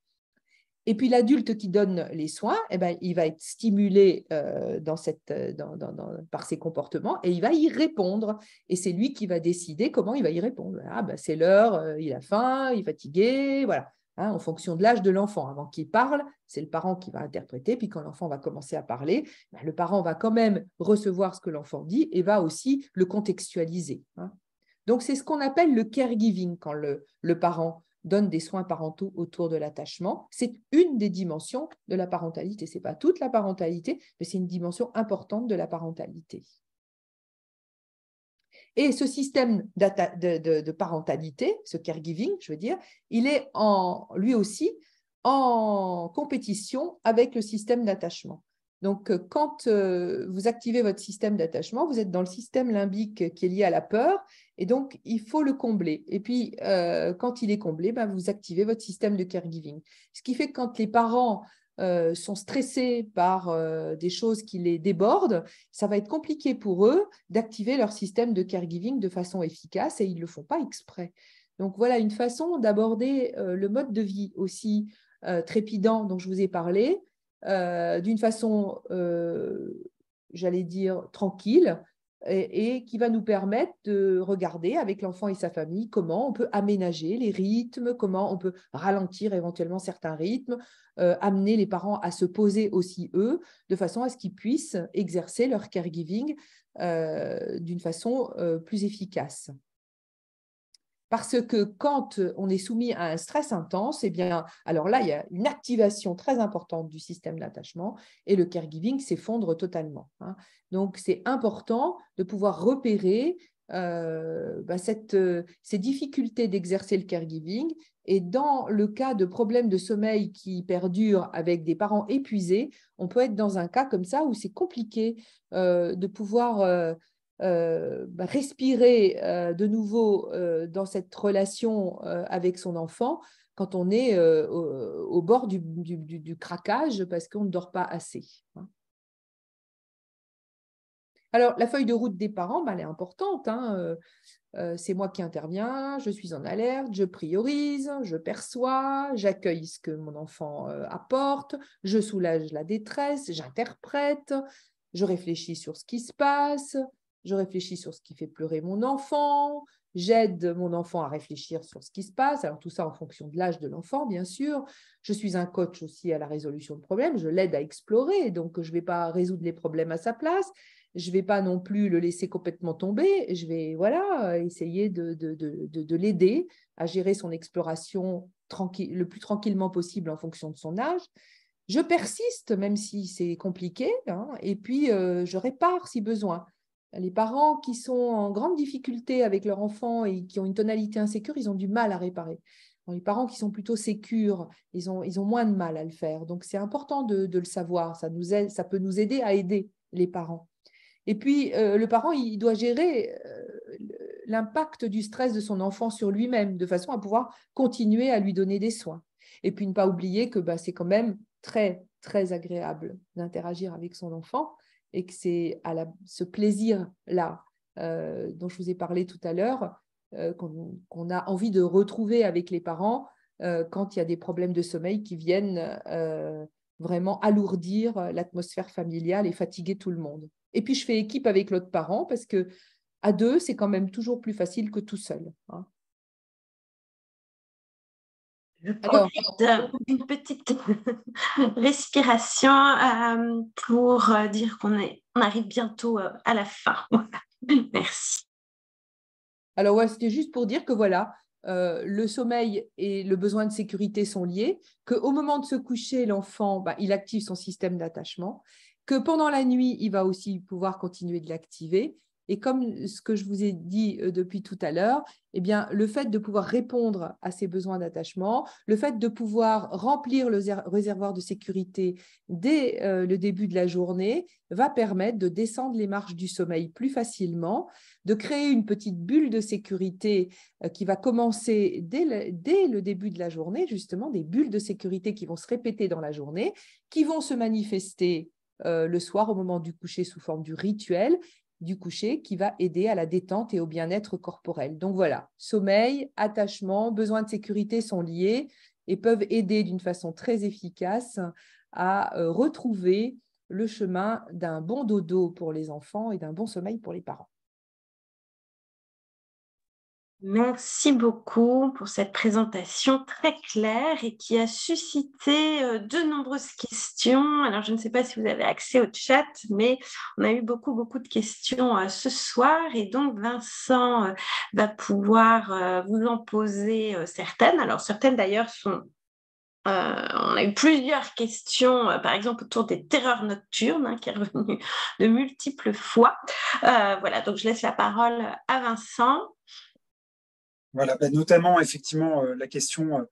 Et puis l'adulte qui donne les soins, eh ben, il va être stimulé euh, euh, par ses comportements et il va y répondre. Et c'est lui qui va décider comment il va y répondre. Ah, ben, c'est l'heure, euh, il a faim, il est fatigué, voilà. Hein, en fonction de l'âge de l'enfant. Avant qu'il parle, c'est le parent qui va interpréter, puis quand l'enfant va commencer à parler, ben, le parent va quand même recevoir ce que l'enfant dit et va aussi le contextualiser. Hein. Donc c'est ce qu'on appelle le caregiving quand le parent donne des soins parentaux autour de l'attachement. C'est une des dimensions de la parentalité. Ce n'est pas toute la parentalité, mais c'est une dimension importante de la parentalité. Et ce système de, parentalité, ce caregiving, je veux dire, il est lui aussi en compétition avec le système d'attachement. Donc, euh, quand euh, vous activez votre système d'attachement, vous êtes dans le système limbique qui est lié à la peur, et donc il faut le combler. Et puis, euh, quand il est comblé, ben, vous activez votre système de caregiving. Ce qui fait que quand les parents sont stressés par des choses qui les débordent, ça va être compliqué pour eux d'activer leur système de caregiving de façon efficace, et ils ne le font pas exprès. Donc, voilà une façon d'aborder le mode de vie aussi trépidant dont je vous ai parlé euh, d'une façon, euh, j'allais dire, tranquille, et, qui va nous permettre de regarder avec l'enfant et sa famille comment on peut aménager les rythmes, comment on peut ralentir éventuellement certains rythmes, euh, amener les parents à se poser aussi eux, de façon à ce qu'ils puissent exercer leur caregiving d'une façon plus efficace. Parce que quand euh, on est soumis à un stress intense, eh bien, alors là, il y a une activation très importante du système d'attachement et le caregiving s'effondre totalement. Hein. Donc, c'est important de pouvoir repérer euh, bah, euh, ces difficultés d'exercer le caregiving. Et dans le cas de problèmes de sommeil qui perdurent avec des parents épuisés, on peut être dans un cas comme ça où c'est compliqué de pouvoir euh, bah, respirer euh, de nouveau euh, dans cette relation avec son enfant quand on est au, bord du, craquage parce qu'on ne dort pas assez. Hein. Alors, la feuille de route des parents, bah, elle est importante. Hein, c'est moi qui interviens, je suis en alerte, je priorise, je perçois, j'accueille ce que mon enfant apporte, je soulage la détresse, j'interprète, je réfléchis sur ce qui se passe, je réfléchis sur ce qui fait pleurer mon enfant, j'aide mon enfant à réfléchir sur ce qui se passe. Alors tout ça en fonction de l'âge de l'enfant, bien sûr. Je suis un coach aussi à la résolution de problèmes, je l'aide à explorer, donc je ne vais pas résoudre les problèmes à sa place. Je ne vais pas non plus le laisser complètement tomber, je vais voilà essayer de, l'aider à gérer son exploration le plus tranquillement possible en fonction de son âge je persiste même si c'est compliqué, hein. et puis euh, je répare si besoin les parents qui sont en grande difficulté avec leur enfant et qui ont une tonalité insécure, ils ont du mal à réparer. les parents qui sont plutôt sécures, ils ont, moins de mal à le faire. Donc, c'est important de, le savoir. Ça, peut nous aider à aider les parents. Et puis, euh, le parent, il doit gérer euh, l'impact du stress de son enfant sur lui-même, de façon à pouvoir continuer à lui donner des soins. Et puis, ne pas oublier que bah, c'est quand même très, très agréable d'interagir avec son enfant et que c'est à ce plaisir-là euh, dont je vous ai parlé tout à l'heure euh, qu'on, a envie de retrouver avec les parents euh, quand il y a des problèmes de sommeil qui viennent vraiment alourdir l'atmosphère familiale et fatiguer tout le monde. Et puis je fais équipe avec l'autre parent parce que à deux, c'est quand même toujours plus facile que tout seul. Hein. Une petite respiration euh, pour euh, dire qu'on on arrive bientôt euh, à la fin. Merci. Alors c'était juste pour dire que voilà, le sommeil et le besoin de sécurité sont liés, qu'au moment de se coucher, l'enfant, bah, il active son système d'attachement, que pendant la nuit, il va aussi pouvoir continuer de l'activer, et comme ce que je vous ai dit euh, depuis tout à l'heure, eh bien, le fait de pouvoir répondre à ces besoins d'attachement, le fait de pouvoir remplir le réservoir de sécurité dès euh, le début de la journée va permettre de descendre les marches du sommeil plus facilement, de créer une petite bulle de sécurité euh, qui va commencer dès le, début de la journée, justement, des bulles de sécurité qui vont se répéter dans la journée, qui vont se manifester le soir au moment du coucher sous forme du rituel du coucher qui va aider à la détente et au bien-être corporel. Donc voilà, sommeil, attachement, besoin de sécurité sont liés et peuvent aider d'une façon très efficace à euh, retrouver le chemin d'un bon dodo pour les enfants et d'un bon sommeil pour les parents. Merci beaucoup pour cette présentation très claire et qui a suscité euh, de nombreuses questions. Alors, je ne sais pas si vous avez accès au chat, mais on a eu beaucoup, beaucoup de questions euh, ce soir et donc Vincent euh, va pouvoir vous en poser certaines. Alors, certaines d'ailleurs sont on a eu plusieurs questions, par exemple autour des terreurs nocturnes, hein, qui est revenu de multiples fois. voilà, donc je laisse la parole à Vincent. Bah, notamment effectivement euh, la question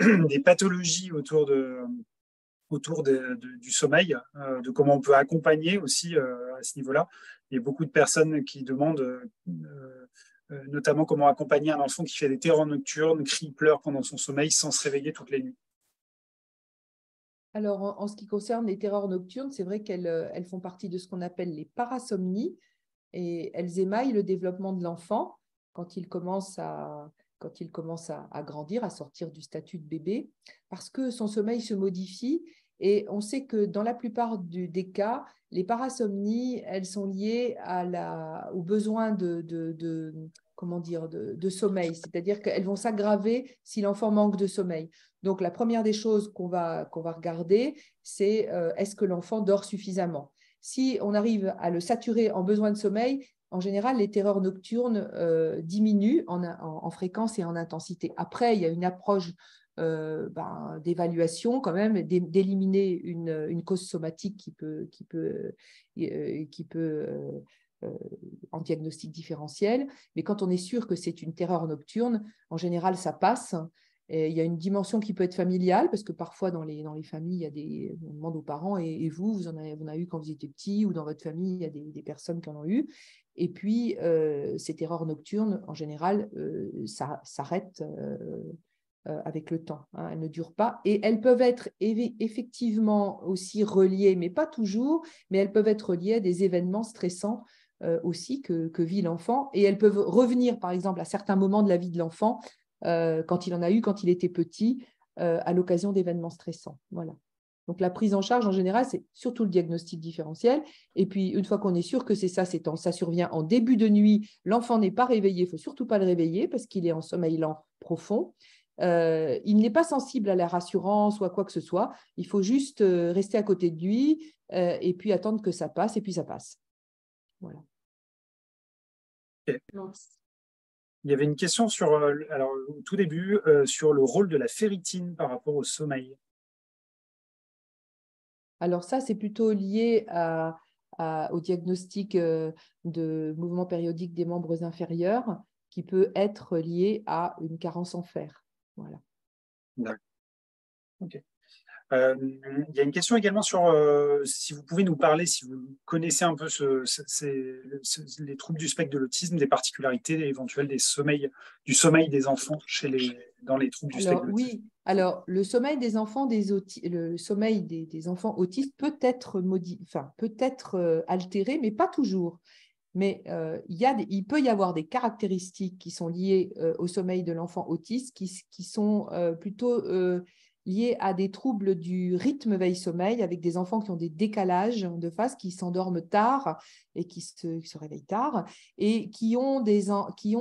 euh, des pathologies autour du sommeil, euh, de comment on peut accompagner aussi à ce niveau-là. Il y a beaucoup de personnes qui demandent notamment comment accompagner un enfant qui fait des terreurs nocturnes, crie, pleure pendant son sommeil sans se réveiller toutes les nuits. Alors, en, ce qui concerne les terreurs nocturnes, c'est vrai qu'elles font partie de ce qu'on appelle les parasomnies et elles émaillent le développement de l'enfant quand il commence à, quand il commence à, grandir, à sortir du statut de bébé, parce que son sommeil se modifie. Et on sait que dans la plupart des cas, les parasomnies, elles sont liées au besoin de, comment dire, de, sommeil, c'est-à-dire qu'elles vont s'aggraver si l'enfant manque de sommeil. Donc la première des choses qu'on va, regarder, c'est euh, est-ce que l'enfant dort suffisamment Si on arrive à le saturer en besoin de sommeil, en général, les terreurs nocturnes euh, diminuent en, fréquence et en intensité. Après, il y a une approche euh, ben, d'évaluation quand même, d'éliminer une, cause somatique qui peut, qui euh, en diagnostic différentiel. Mais quand on est sûr que c'est une terreur nocturne, en général, ça passe. il y a une dimension qui peut être familiale, parce que parfois dans les, familles, il y a des, on demande aux parents, et, vous, vous en avez, eu quand vous étiez petit, ou dans votre famille, il y a des personnes qui en ont eu. Et puis, euh, ces terreurs nocturnes, en général, euh, ça s'arrête euh, avec le temps. Hein. elles ne durent pas. Et elles peuvent être effectivement aussi reliées, mais pas toujours, mais elles peuvent être reliées à des événements stressants aussi que, que vit l'enfant. Et elles peuvent revenir, par exemple, à certains moments de la vie de l'enfant, quand il en a eu, quand il était petit, à l'occasion d'événements stressants. Voilà. Donc la prise en charge, en général, c'est surtout le diagnostic différentiel. Et puis, une fois qu'on est sûr que c'est ça, ça survient en début de nuit, l'enfant n'est pas réveillé, il ne faut surtout pas le réveiller parce qu'il est en sommeil lent profond. Euh, il n'est pas sensible à la rassurance ou à quoi que ce soit. Il faut juste euh, rester à côté de lui euh, et puis attendre que ça passe, et puis ça passe. Voilà. Il y avait une question sur, au tout début, sur le rôle de la féritine par rapport au sommeil. Alors ça, c'est plutôt lié au diagnostic euh, de mouvement périodique des membres inférieurs qui peut être lié à une carence en fer. Voilà. Euh, il y a une question également sur euh, si vous pouvez nous parler, si vous connaissez un peu les troubles du spectre de l'autisme, des particularités éventuelles des sommeils, du sommeil des enfants chez dans les troubles du spectre de l'autisme. Oui, alors, le sommeil des enfants, autistes peut être, peut être euh, altéré, mais pas toujours. Mais euh, il, peut y avoir des caractéristiques qui sont liées euh, au sommeil de l'enfant autiste qui sont plutôt Liés à des troubles du rythme veille-sommeil avec des enfants qui ont des décalages de phase, qui s'endorment tard et qui se, réveillent tard et qui, ont des, qui,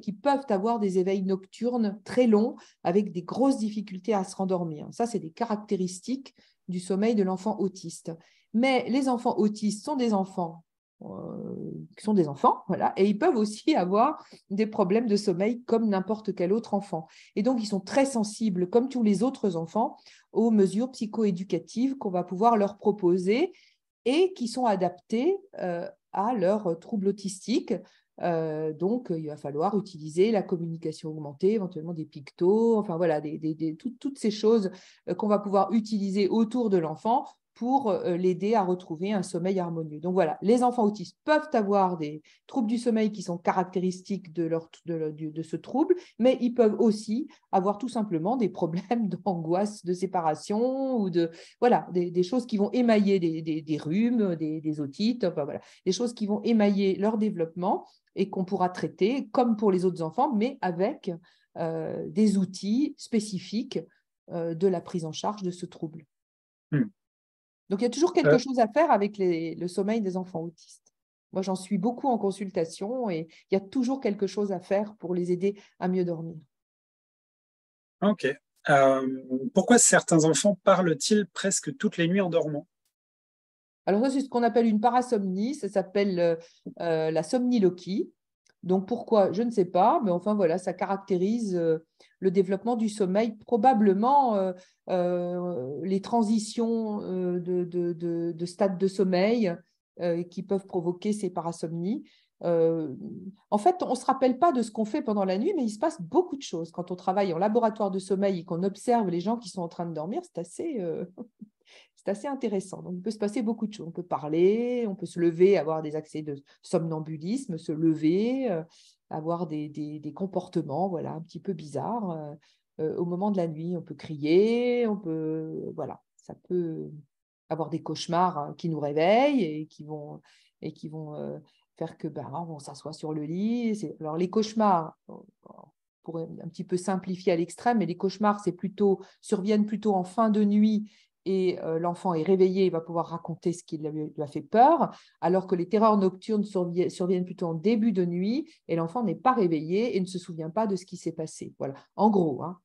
qui peuvent avoir des éveils nocturnes très longs avec des grosses difficultés à se rendormir. Ça, c'est des caractéristiques du sommeil de l'enfant autiste. Mais les enfants autistes sont des enfants euh, qui sont des enfants, voilà, et ils peuvent aussi avoir des problèmes de sommeil comme n'importe quel autre enfant. Et donc, ils sont très sensibles, comme tous les autres enfants, aux mesures psychoéducatives qu'on va pouvoir leur proposer et qui sont adaptées euh, à leurs troubles autistiques. Euh, donc, il va falloir utiliser la communication augmentée, éventuellement des pictos, enfin voilà, toutes ces choses qu'on va pouvoir utiliser autour de l'enfant pour euh, l'aider à retrouver un sommeil harmonieux. Donc voilà, les enfants autistes peuvent avoir des troubles du sommeil qui sont caractéristiques de, leur, de, ce trouble, mais ils peuvent aussi avoir tout simplement des problèmes d'angoisse de séparation ou de voilà des, choses qui vont émailler des, rhumes, des, otites, voilà, des choses qui vont émailler leur développement et qu'on pourra traiter comme pour les autres enfants, mais avec euh, des outils spécifiques euh, de la prise en charge de ce trouble. Hmm. Donc, il y a toujours quelque chose à faire avec le sommeil des enfants autistes. Moi, j'en suis beaucoup en consultation et il y a toujours quelque chose à faire pour les aider à mieux dormir. Ok. Euh, pourquoi certains enfants parlent-ils presque toutes les nuits en dormant Alors, ça, c'est ce qu'on appelle une parasomnie. Ça s'appelle euh, euh, la somniloquie. Donc, pourquoi Je ne sais pas. Mais enfin, voilà, ça caractérise le développement du sommeil, probablement euh, euh, les transitions euh, de, de, de, stades de sommeil qui peuvent provoquer ces parasomnies. en fait, on ne se rappelle pas de ce qu'on fait pendant la nuit, mais il se passe beaucoup de choses. Quand on travaille en laboratoire de sommeil et qu'on observe les gens qui sont en train de dormir, c'est assez, c'est assez intéressant. Donc, il peut se passer beaucoup de choses. On peut parler, on peut se lever, avoir des accès de somnambulisme, se lever, avoir des, comportements voilà, un petit peu bizarres. Euh, euh, au moment de la nuit, on peut crier, on peut. Voilà, ça peut avoir des cauchemars hein, qui nous réveillent et qui vont, et qui vont euh, faire que ben, on s'assoit sur le lit. Alors, les cauchemars, pour un petit peu simplifier à l'extrême, les cauchemars, c'est plutôt surviennent plutôt en fin de nuit et euh, l'enfant est réveillé, il va pouvoir raconter ce qui lui, a fait peur, alors que les terreurs nocturnes surviennent plutôt en début de nuit et l'enfant n'est pas réveillé et ne se souvient pas de ce qui s'est passé. Voilà, en gros. Hein,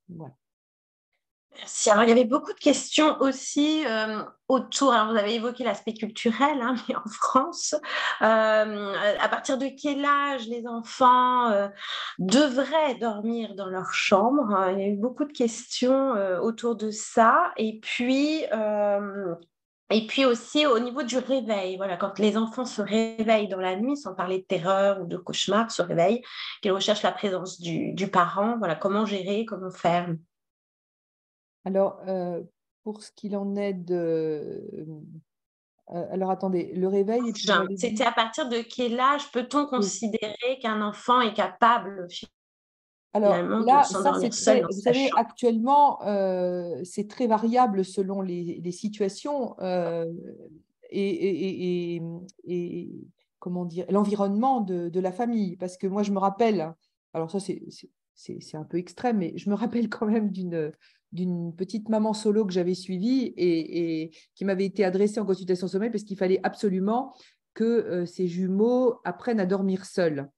Merci. Alors, il y avait beaucoup de questions aussi euh, autour. Alors, vous avez évoqué l'aspect culturel, hein, mais en France, euh, à partir de quel âge les enfants euh, devraient dormir dans leur chambre hein? Il y a eu beaucoup de questions autour de ça. Et puis, et puis aussi au niveau du réveil, voilà, quand les enfants se réveillent dans la nuit, sans parler de terreur ou de cauchemar, se réveillent, qu'ils recherchent la présence du, parent, comment gérer, comment faire alors, euh, pour ce qu'il en est de. Euh, alors, attendez, le réveil. C'était à partir de quel âge peut-on considérer qu'un enfant est capable alors là, ça, c'est vous savez, actuellement, euh, c'est très variable selon les, situations et, comment dire l'environnement de, de, la famille. Parce que moi, je me rappelle, alors ça, c'est un peu extrême, mais je me rappelle quand même d'une d'une petite maman solo que j'avais suivie et, qui m'avait été adressée en consultation sommeil parce qu'il fallait absolument que ses euh, jumeaux apprennent à dormir seuls.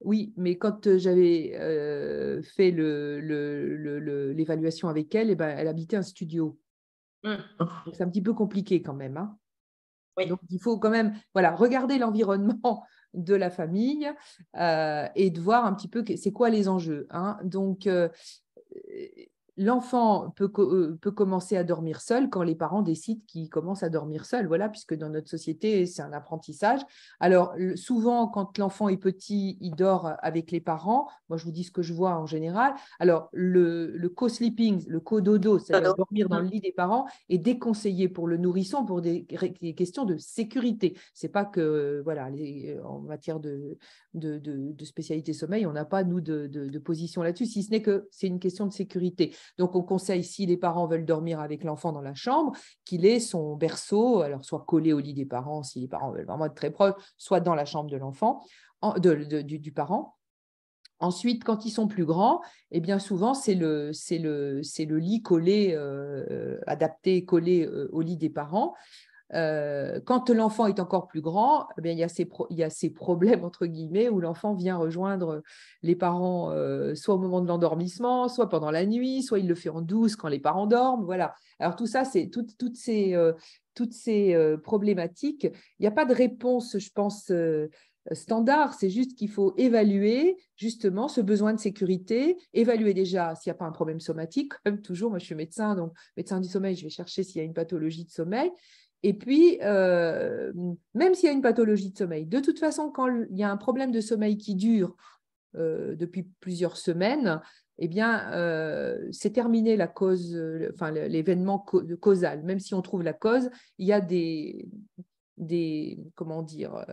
Oui, mais quand euh, j'avais euh, fait l'évaluation avec elle, eh ben, elle habitait un studio. Mmh. C'est un petit peu compliqué quand même. Hein. Donc il faut quand même voilà, regarder l'environnement de la famille et de voir un petit peu c'est quoi les enjeux. Hein. Donc l'enfant peut, euh, peut, commencer à dormir seul quand les parents décident qu'il commence à dormir seul, voilà, puisque dans notre société, c'est un apprentissage. Alors, souvent, quand l'enfant est petit, il dort avec les parents. Moi, je vous dis ce que je vois en général. Alors, le, co-sleeping, le co-dodo, co sleeping le co dodo cest à dire dormir dans le mmh. lit des parents, est déconseillé pour le nourrisson pour des, questions de sécurité. C'est pas que, voilà, en matière de, spécialité sommeil, on n'a pas, nous, de position là-dessus, si ce n'est que c'est une question de sécurité. Donc, on conseille, si les parents veulent dormir avec l'enfant dans la chambre, qu'il ait son berceau, alors soit collé au lit des parents, si les parents veulent vraiment être très proches, soit dans la chambre de l'enfant, du, parent. Ensuite, quand ils sont plus grands, eh bien souvent, c'est le, lit collé, euh, adapté, collé euh, au lit des parents. Euh, quand l'enfant est encore plus grand, eh il, y a ces problèmes, entre guillemets, où l'enfant vient rejoindre les parents euh, soit au moment de l'endormissement, soit pendant la nuit, soit il le fait en douce quand les parents dorment. Voilà. Alors tout ça, c'est toutes ces, euh, toutes ces problématiques. Il n'y a pas de réponse, je pense standard, c'est juste qu'il faut évaluer justement ce besoin de sécurité, évaluer déjà s'il n'y a pas un problème somatique, comme toujours, moi je suis médecin, donc médecin du sommeil, je vais chercher s'il y a une pathologie de sommeil, et puis, euh, même s'il y a une pathologie de sommeil, de toute façon, quand il y a un problème de sommeil qui dure euh, depuis plusieurs semaines, eh bien, euh, c'est terminé la cause, enfin l'événement causal. Même si on trouve la cause, il y a des, comment dire,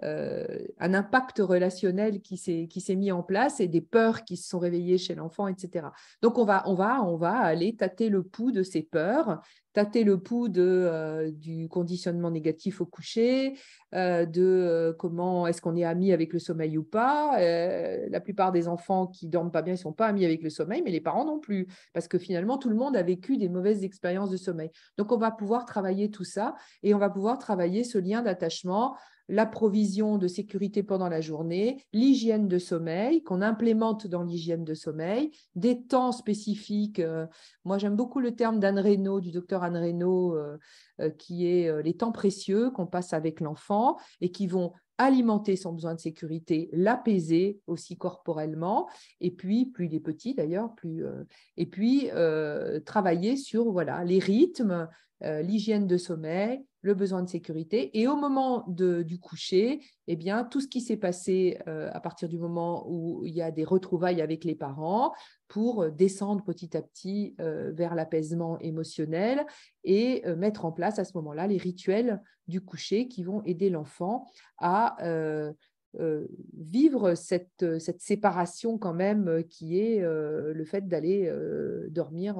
un impact relationnel qui s'est mis en place et des peurs qui se sont réveillées chez l'enfant, etc. Donc, on va, on va, on va aller tâter le pouls de ces peurs tâter le pouls euh, du conditionnement négatif au coucher, euh, de euh, comment est-ce qu'on est amis avec le sommeil ou pas. la plupart des enfants qui dorment pas bien, ils sont pas amis avec le sommeil, mais les parents non plus, parce que finalement, tout le monde a vécu des mauvaises expériences de sommeil. Donc, on va pouvoir travailler tout ça et on va pouvoir travailler ce lien d'attachement la provision de sécurité pendant la journée, l'hygiène de sommeil, qu'on implémente dans l'hygiène de sommeil, des temps spécifiques. Euh, moi, j'aime beaucoup le terme d'Anne Reynaud, du docteur Anne Reynaud, euh, euh, qui est les temps précieux qu'on passe avec l'enfant et qui vont alimenter son besoin de sécurité, l'apaiser aussi corporellement, et puis plus il petits d'ailleurs, plus et puis travailler sur voilà les rythmes, l'hygiène de sommeil, le besoin de sécurité. Et au moment du coucher, eh bien, tout ce qui s'est passé euh, à partir du moment où il y a des retrouvailles avec les parents pour euh, descendre petit à petit euh, vers l'apaisement émotionnel et mettre en place à ce moment-là les rituels du coucher qui vont aider l'enfant à vivre cette, cette, séparation quand même qui est le fait d'aller dormir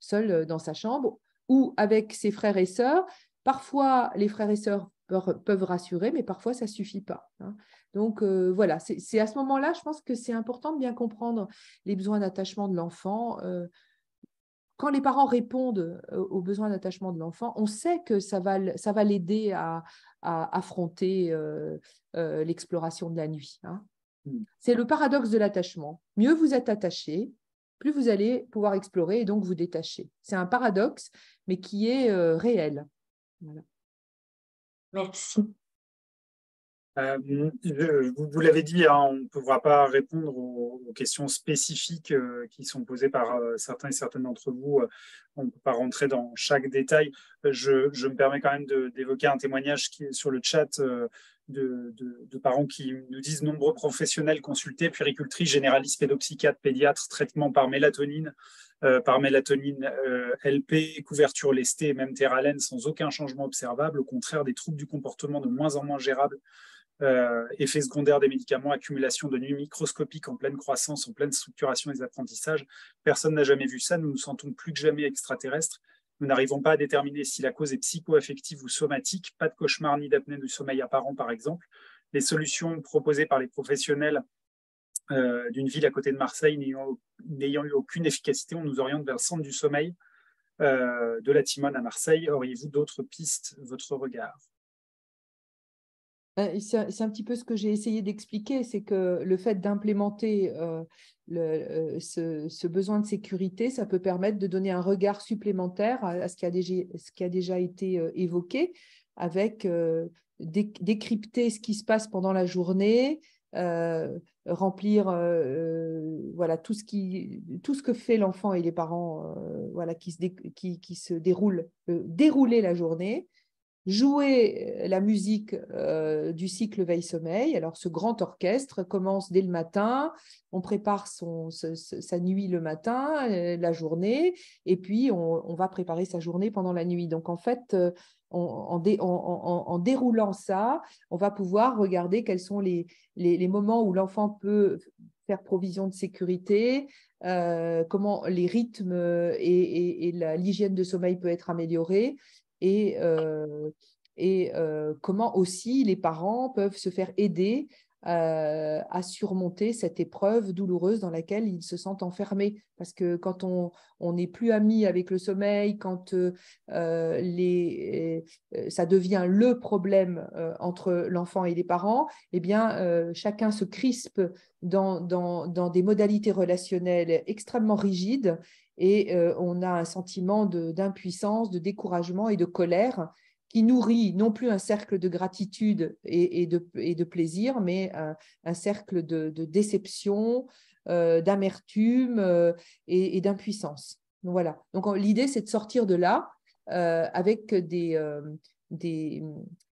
seul dans sa chambre ou avec ses frères et sœurs, Parfois, les frères et sœurs peuvent rassurer, mais parfois, ça ne suffit pas. Hein. Donc euh, voilà, c'est à ce moment-là, je pense que c'est important de bien comprendre les besoins d'attachement de l'enfant. Euh. quand les parents répondent euh, aux besoins d'attachement de l'enfant, on sait que ça va, ça va l'aider à, affronter l'exploration de la nuit. Hein. Hmm. C'est le paradoxe de l'attachement. Mieux vous êtes attaché, plus vous allez pouvoir explorer et donc vous détacher. C'est un paradoxe, mais qui est réel. Merci. Euh, vous, l'avez dit, hein, on ne pourra pas répondre aux, questions spécifiques euh, qui sont posées par euh, certains et certaines d'entre vous. on ne peut pas rentrer dans chaque détail. Je, je me permets quand même d'évoquer un témoignage qui est sur le chat de, parents qui nous disent nombreux professionnels consultés, puéricultrices, généralistes, pédopsychiatres, pédiatres, traitement par mélatonine, euh, par mélatonine euh, LP, couverture lestée, même terralène, sans aucun changement observable. Au contraire, des troubles du comportement de moins en moins gérables, euh, effets secondaires des médicaments, accumulation de nuits microscopiques en pleine croissance, en pleine structuration des apprentissages. Personne n'a jamais vu ça. Nous nous sentons plus que jamais extraterrestres. Nous n'arrivons pas à déterminer si la cause est psycho-affective ou somatique, pas de cauchemar ni d'apnée du sommeil apparent par exemple. Les solutions proposées par les professionnels euh, d'une ville à côté de Marseille n'ayant eu aucune efficacité, on nous oriente vers le centre du sommeil euh, de la Timone à Marseille. Auriez-vous d'autres pistes, votre regard ben, c'est un petit peu ce que j'ai essayé d'expliquer, c'est que le fait d'implémenter euh, euh, ce, besoin de sécurité, ça peut permettre de donner un regard supplémentaire à, ce, qui a déjà, été euh, évoqué, avec décrypter ce qui se passe pendant la journée, remplir voilà, tout, ce que fait l'enfant et les parents voilà, qui, se dérouler la journée jouer euh, la musique euh, du cycle veille-sommeil. Alors ce grand orchestre commence dès le matin, on prépare sa nuit le matin, euh, la journée, et puis on, va préparer sa journée pendant la nuit. Donc en fait, en, déroulant ça, on va pouvoir regarder quels sont les, moments où l'enfant peut faire provision de sécurité, comment les rythmes et, l'hygiène de sommeil peut être améliorée et, euh, euh, comment aussi les parents peuvent se faire aider euh, à surmonter cette épreuve douloureuse dans laquelle ils se sentent enfermés. Parce que quand on n'est plus ami avec le sommeil, quand ça devient le problème entre l'enfant et les parents, eh bien, chacun se crispe dans, des modalités relationnelles extrêmement rigides et euh, on a un sentiment d'impuissance, de, découragement et de colère qui nourrit non plus un cercle de gratitude et, de, plaisir, mais euh, un, cercle de, déception, euh, d'amertume et, d'impuissance. voilà. Donc l'idée, c'est de sortir de là avec des,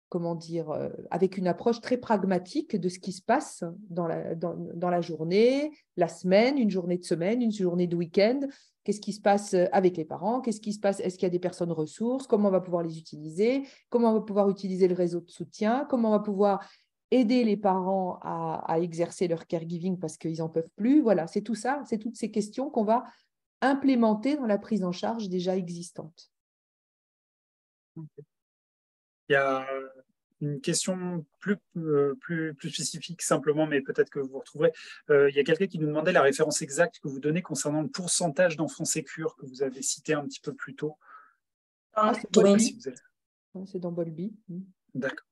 comment dire, avec une approche très pragmatique de ce qui se passe dans la journée, la semaine, une journée de semaine, une journée de week-end, Qu'est-ce qui se passe euh, avec les parents Qu'est-ce qui se passe Est-ce qu'il y a des personnes ressources Comment on va pouvoir les utiliser Comment on va pouvoir utiliser le réseau de soutien Comment on va pouvoir aider les parents à, exercer leur caregiving parce qu'ils n'en peuvent plus Voilà, c'est tout ça, c'est toutes ces questions qu'on va implémenter dans la prise en charge déjà existante. Il euh, une question plus, euh, plus, plus spécifique simplement, mais peut-être que vous vous retrouverez. Euh, il y a quelqu'un qui nous demandait la référence exacte que vous donnez concernant le pourcentage d'enfants sécures que vous avez cité un petit peu plus tôt. Ah, c'est dans Bolby. Ah, hmm. D'accord.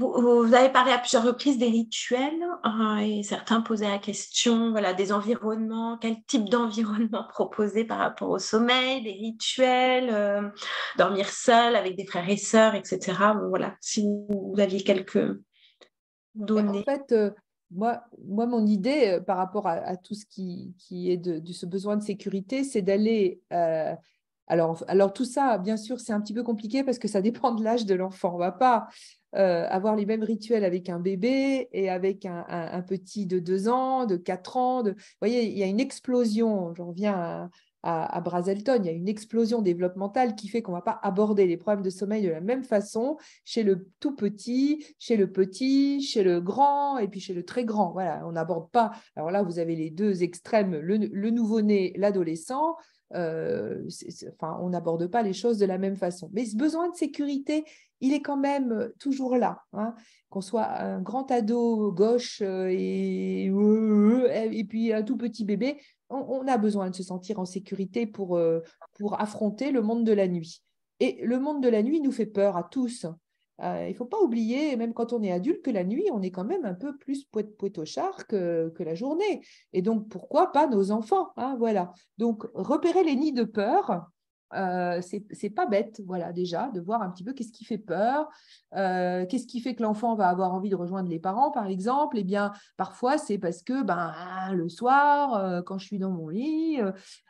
Vous, avez parlé à plusieurs reprises des rituels hein, et certains posaient la question voilà, des environnements, quel type d'environnement proposer par rapport au sommeil, des rituels, euh, dormir seul avec des frères et sœurs, etc. voilà, si vous aviez quelques données. En fait, euh, moi, moi, mon idée euh, par rapport à, tout ce qui, qui est de, ce besoin de sécurité, c'est d'aller. alors, alors tout ça, bien sûr, c'est un petit peu compliqué parce que ça dépend de l'âge de l'enfant. On ne va pas, euh, avoir les mêmes rituels avec un bébé et avec un, petit de 2 ans, de 4 ans. Vous voyez, il y a une explosion, j'en reviens à, Braselton, Brazelton, il y a une explosion développementale qui fait qu'on ne va pas aborder les problèmes de sommeil de la même façon chez le tout petit, chez le petit, chez le grand et puis chez le très grand. Voilà, on n'aborde pas. Alors là, vous avez les deux extrêmes, le nouveau-né, l'adolescent. Euh, enfin, on n'aborde pas les choses de la même façon. Mais ce besoin de sécurité, il est quand même euh, toujours là. Hein. Qu'on soit un grand ado gauche euh, et, et puis un tout petit bébé, on, on, a besoin de se sentir en sécurité pour, pour affronter le monde de la nuit. Et le monde de la nuit nous fait peur à tous. Euh, il ne faut pas oublier, même quand on est adulte, que la nuit, on est quand même un peu plus au que, que la journée. Et donc, pourquoi pas nos enfants hein, Voilà. Donc, repérer les nids de peur, euh, c'est pas bête, voilà, déjà, de voir un petit peu qu'est-ce qui fait peur, euh, qu'est-ce qui fait que l'enfant va avoir envie de rejoindre les parents, par exemple. Eh bien, parfois, c'est parce que ben, ah, le soir, euh, quand je suis dans mon lit, eh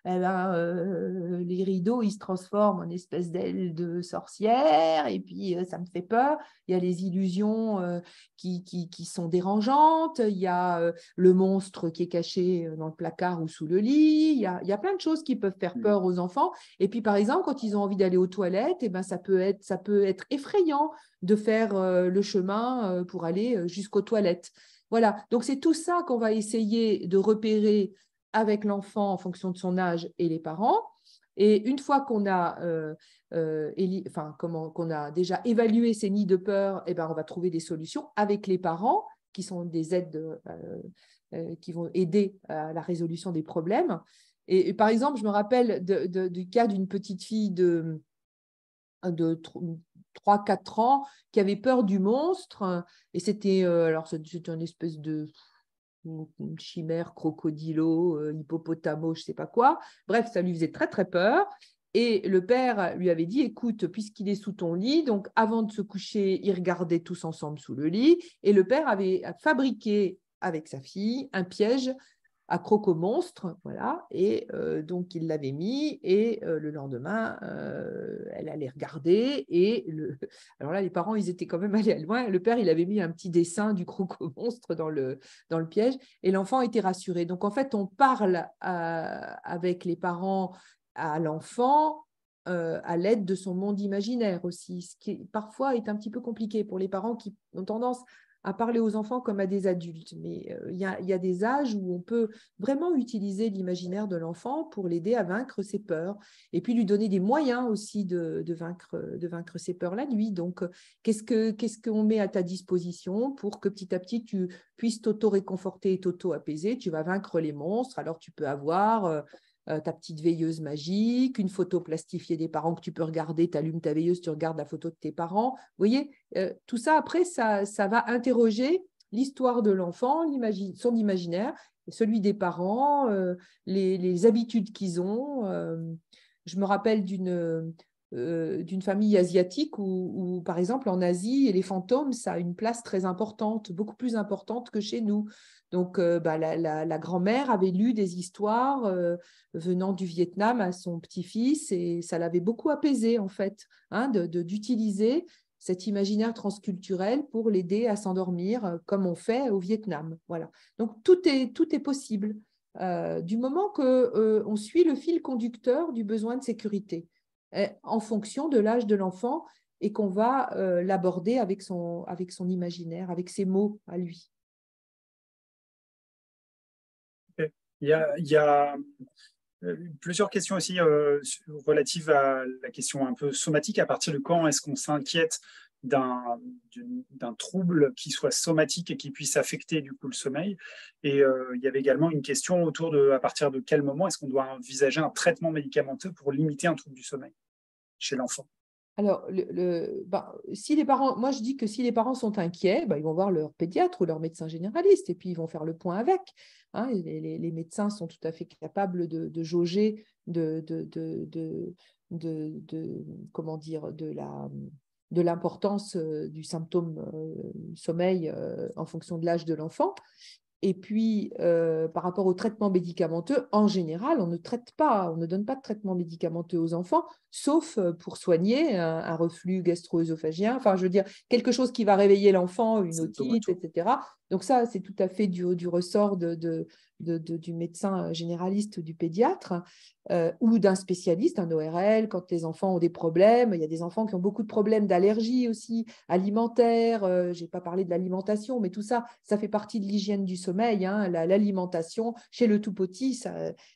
ben, les rideaux, ils se transforment en espèce d'ailes de sorcière, et puis ça me fait peur. Il y a les illusions qui, qui, qui, sont dérangeantes, il y a le monstre qui est caché dans le placard ou sous le lit, il y a, il y a plein de choses qui peuvent faire mmh. peur aux enfants. Et puis, par exemple, quand ils ont envie d'aller aux toilettes, et eh ben, ça, peut être, ça peut être effrayant de faire euh, le chemin euh, pour aller euh, jusqu'aux toilettes. Voilà, donc c'est tout ça qu'on va essayer de repérer avec l'enfant en fonction de son âge et les parents. Et une fois qu'on a, qu'on a déjà évalué ces nids de peur, eh ben, on va trouver des solutions avec les parents, qui sont des aides qui vont aider à la résolution des problèmes. Et, par exemple, je me rappelle du cas d'une petite fille de, de 3-4 ans qui avait peur du monstre. Et c'était euh, alors c'était une espèce de chimère, crocodilo, euh, hippopotamo, je ne sais pas quoi. Bref, ça lui faisait très très peur. Et le père lui avait dit, écoute, puisqu'il est sous ton lit, donc avant de se coucher, ils regardaient tous ensemble sous le lit. Et le père avait fabriqué avec sa fille un piège à Croco Monstre, voilà, et euh, donc il l'avait mis, et euh, le lendemain, euh, elle allait regarder, et le... alors là, les parents, ils étaient quand même allés loin, le père, il avait mis un petit dessin du Croco Monstre dans le, dans le piège, et l'enfant était rassuré. Donc en fait, on parle avec les parents à l'enfant à l'aide de son monde imaginaire aussi, ce qui parfois est un petit peu compliqué pour les parents qui ont tendance à parler aux enfants comme à des adultes. Mais euh, il y, a, des âges où on peut vraiment utiliser l'imaginaire de l'enfant pour l'aider à vaincre ses peurs et puis lui donner des moyens aussi de, vaincre, ses peurs la nuit. Donc, qu'est-ce qu'on ce qu'on met à ta disposition pour que petit à petit tu puisses t'auto-réconforter et t'auto-apaiser Tu vas vaincre les monstres, alors tu peux avoir... Euh, euh, ta petite veilleuse magique, une photo plastifiée des parents que tu peux regarder, tu allumes ta veilleuse, tu regardes la photo de tes parents. Vous voyez, euh, tout ça, après, ça, ça va interroger l'histoire de l'enfant, son imaginaire, celui des parents, euh, les, les, habitudes qu'ils ont. je me rappelle d'une euh, d'une famille asiatique où, par exemple, en Asie, les fantômes, ça a une place très importante, beaucoup plus importante que chez nous. Donc, euh, bah, la, grand-mère avait lu des histoires euh, venant du Vietnam à son petit-fils et ça l'avait beaucoup apaisé, en fait, hein, d'utiliser cet imaginaire transculturel pour l'aider à s'endormir, comme on fait au Vietnam. Voilà. Donc, tout est, tout est possible. du moment qu'on suit le fil conducteur du besoin de sécurité en fonction de l'âge de l'enfant et qu'on va euh, l'aborder avec son, avec son imaginaire, avec ses mots à lui. Il y a, euh, plusieurs questions aussi euh, relatives à la question un peu somatique. À partir de quand est-ce qu'on s'inquiète d'un trouble qui soit somatique et qui puisse affecter du coup le sommeil. Et euh, il y avait également une question autour de à partir de quel moment est-ce qu'on doit envisager un traitement médicamenteux pour limiter un trouble du sommeil chez l'enfant. Alors, le, ben, si les parents, moi je dis que si les parents sont inquiets, ben, ils vont voir leur pédiatre ou leur médecin généraliste et puis ils vont faire le point avec. Hein. Les, les, médecins sont tout à fait capables de, de jauger de, de, de, comment dire, de la, de l'importance euh, du symptôme euh, sommeil euh, en fonction de l'âge de l'enfant. Et puis, par rapport au traitement médicamenteux, en général, on ne traite pas, on ne donne pas de traitement médicamenteux aux enfants, sauf pour soigner un, reflux gastro-œsophagien, enfin, je veux dire, quelque chose qui va réveiller l'enfant, une otite, etc. Donc ça, c'est tout à fait du, du ressort de, du médecin euh, généraliste ou du pédiatre euh, ou d'un spécialiste, un ORL, quand les enfants ont des problèmes. Il y a des enfants qui ont beaucoup de problèmes d'allergie aussi, alimentaire. Euh, j'ai Je n'ai pas parlé de l'alimentation, mais tout ça, ça fait partie de l'hygiène du sommeil. Hein. l'alimentation, chez le tout petit,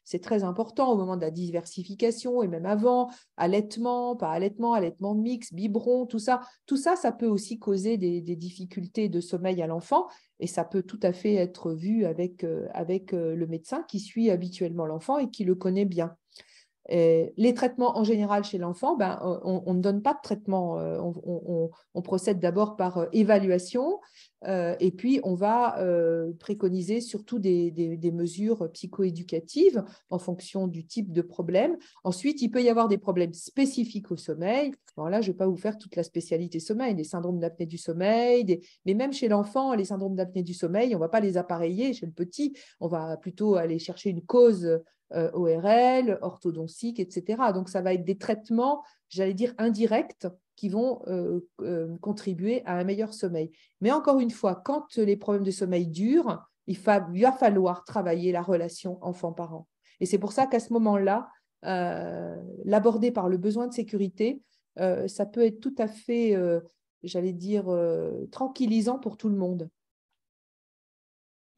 c'est très important au moment de la diversification et même avant, allaitement, pas allaitement, allaitement mix, biberon, tout ça. Tout ça, ça peut aussi causer des, des difficultés de sommeil à l'enfant. Et ça peut tout à fait être vu avec, euh, avec euh, le médecin qui suit habituellement l'enfant et qui le connaît bien. les traitements en général chez l'enfant, ben, on, ne donne pas de traitement, euh, on procède d'abord par évaluation euh, et puis, on va euh, préconiser surtout des, mesures psychoéducatives en fonction du type de problème. Ensuite, il peut y avoir des problèmes spécifiques au sommeil. là, je ne vais pas vous faire toute la spécialité sommeil, les syndromes d'apnée du sommeil, mais même chez l'enfant, les syndromes d'apnée du sommeil, on ne va pas les appareiller chez le petit, on va plutôt aller chercher une cause euh, ORL, orthodontique, etc. Donc, ça va être des traitements, j'allais dire, indirects qui vont euh, euh, contribuer à un meilleur sommeil. Mais encore une fois, quand les problèmes de sommeil durent, il, va falloir travailler la relation enfant-parent. Et c'est pour ça qu'à ce moment-là, euh, l'aborder par le besoin de sécurité, ça peut être tout à fait, j'allais dire, tranquillisant pour tout le monde.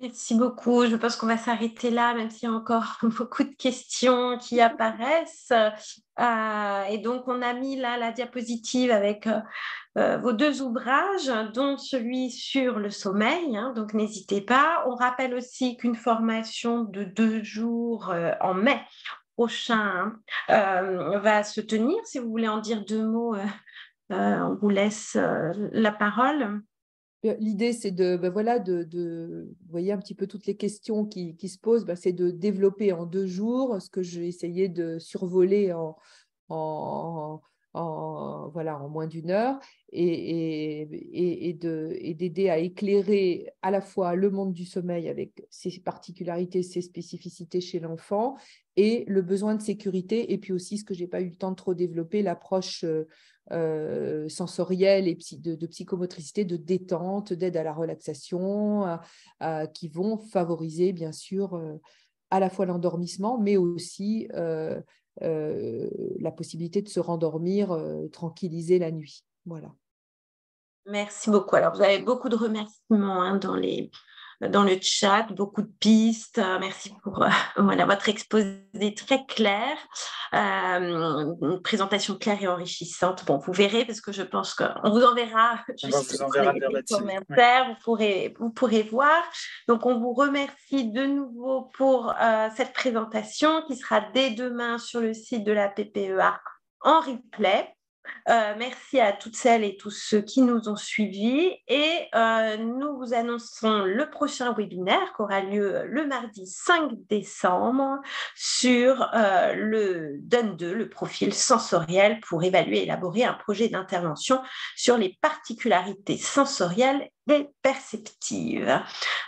Merci beaucoup. Je pense qu'on va s'arrêter là, même s'il y a encore beaucoup de questions qui apparaissent. Euh, et donc, on a mis là la diapositive avec euh, euh, vos deux ouvrages, dont celui sur le sommeil. Hein, donc, n'hésitez pas. On rappelle aussi qu'une formation de deux jours en mai prochain va se tenir. Si vous voulez en dire deux mots, on vous laisse la parole. Euh, l'idée, c'est de, ben voilà, de, voyez un petit peu toutes les questions qui, se posent, ben, c'est de développer en deux jours ce que j'ai essayé de survoler en, voilà, en moins d'une heure et, d'aider à éclairer à la fois le monde du sommeil avec ses particularités, ses spécificités chez l'enfant et le besoin de sécurité et puis aussi ce que je n'ai pas eu le temps de trop développer, l'approche euh, euh, et de, psychomotricité, de détente, d'aide à la relaxation, qui vont favoriser bien sûr euh, à la fois l'endormissement, mais aussi euh, euh, la possibilité de se rendormir, tranquilliser la nuit. Voilà. Merci beaucoup. Alors, vous avez beaucoup de remerciements hein, dans les dans le chat, beaucoup de pistes. Euh, merci pour euh, votre exposé très clair, euh, une présentation claire et enrichissante. vous verrez parce que je pense qu'on vous enverra vous enverra commentaires, vous, pourrez, voir. Donc, on vous remercie de nouveau pour cette présentation qui sera dès demain sur le site de la PPEA en replay. Euh, merci à toutes celles et tous ceux qui nous ont suivis. Et euh, nous vous annonçons le prochain webinaire qui aura lieu le mardi 5 décembre sur euh, le DUN2, le profil sensoriel pour évaluer et élaborer un projet d'intervention sur les particularités sensorielles perceptive.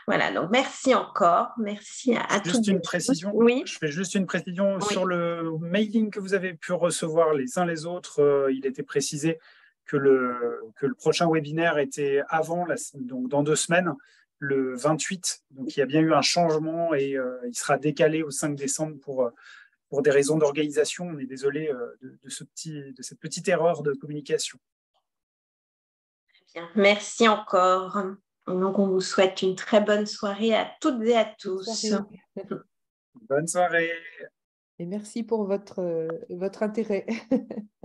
Voilà, donc merci encore. Merci à, tous. juste tous. une précision. Oui. Je fais juste une précision sur le mailing que vous avez pu recevoir les uns les autres. Euh, il était précisé que le, que le prochain webinaire était avant, donc dans deux semaines, le 28. Donc il y a bien eu un changement et euh, il sera décalé au 5 décembre pour, euh, pour des raisons d'organisation. On est désolé de, ce petit, de cette petite erreur de communication. Merci encore. donc, on vous souhaite une très bonne soirée à toutes et à tous. Bonne soirée. Et merci pour votre, euh, votre intérêt.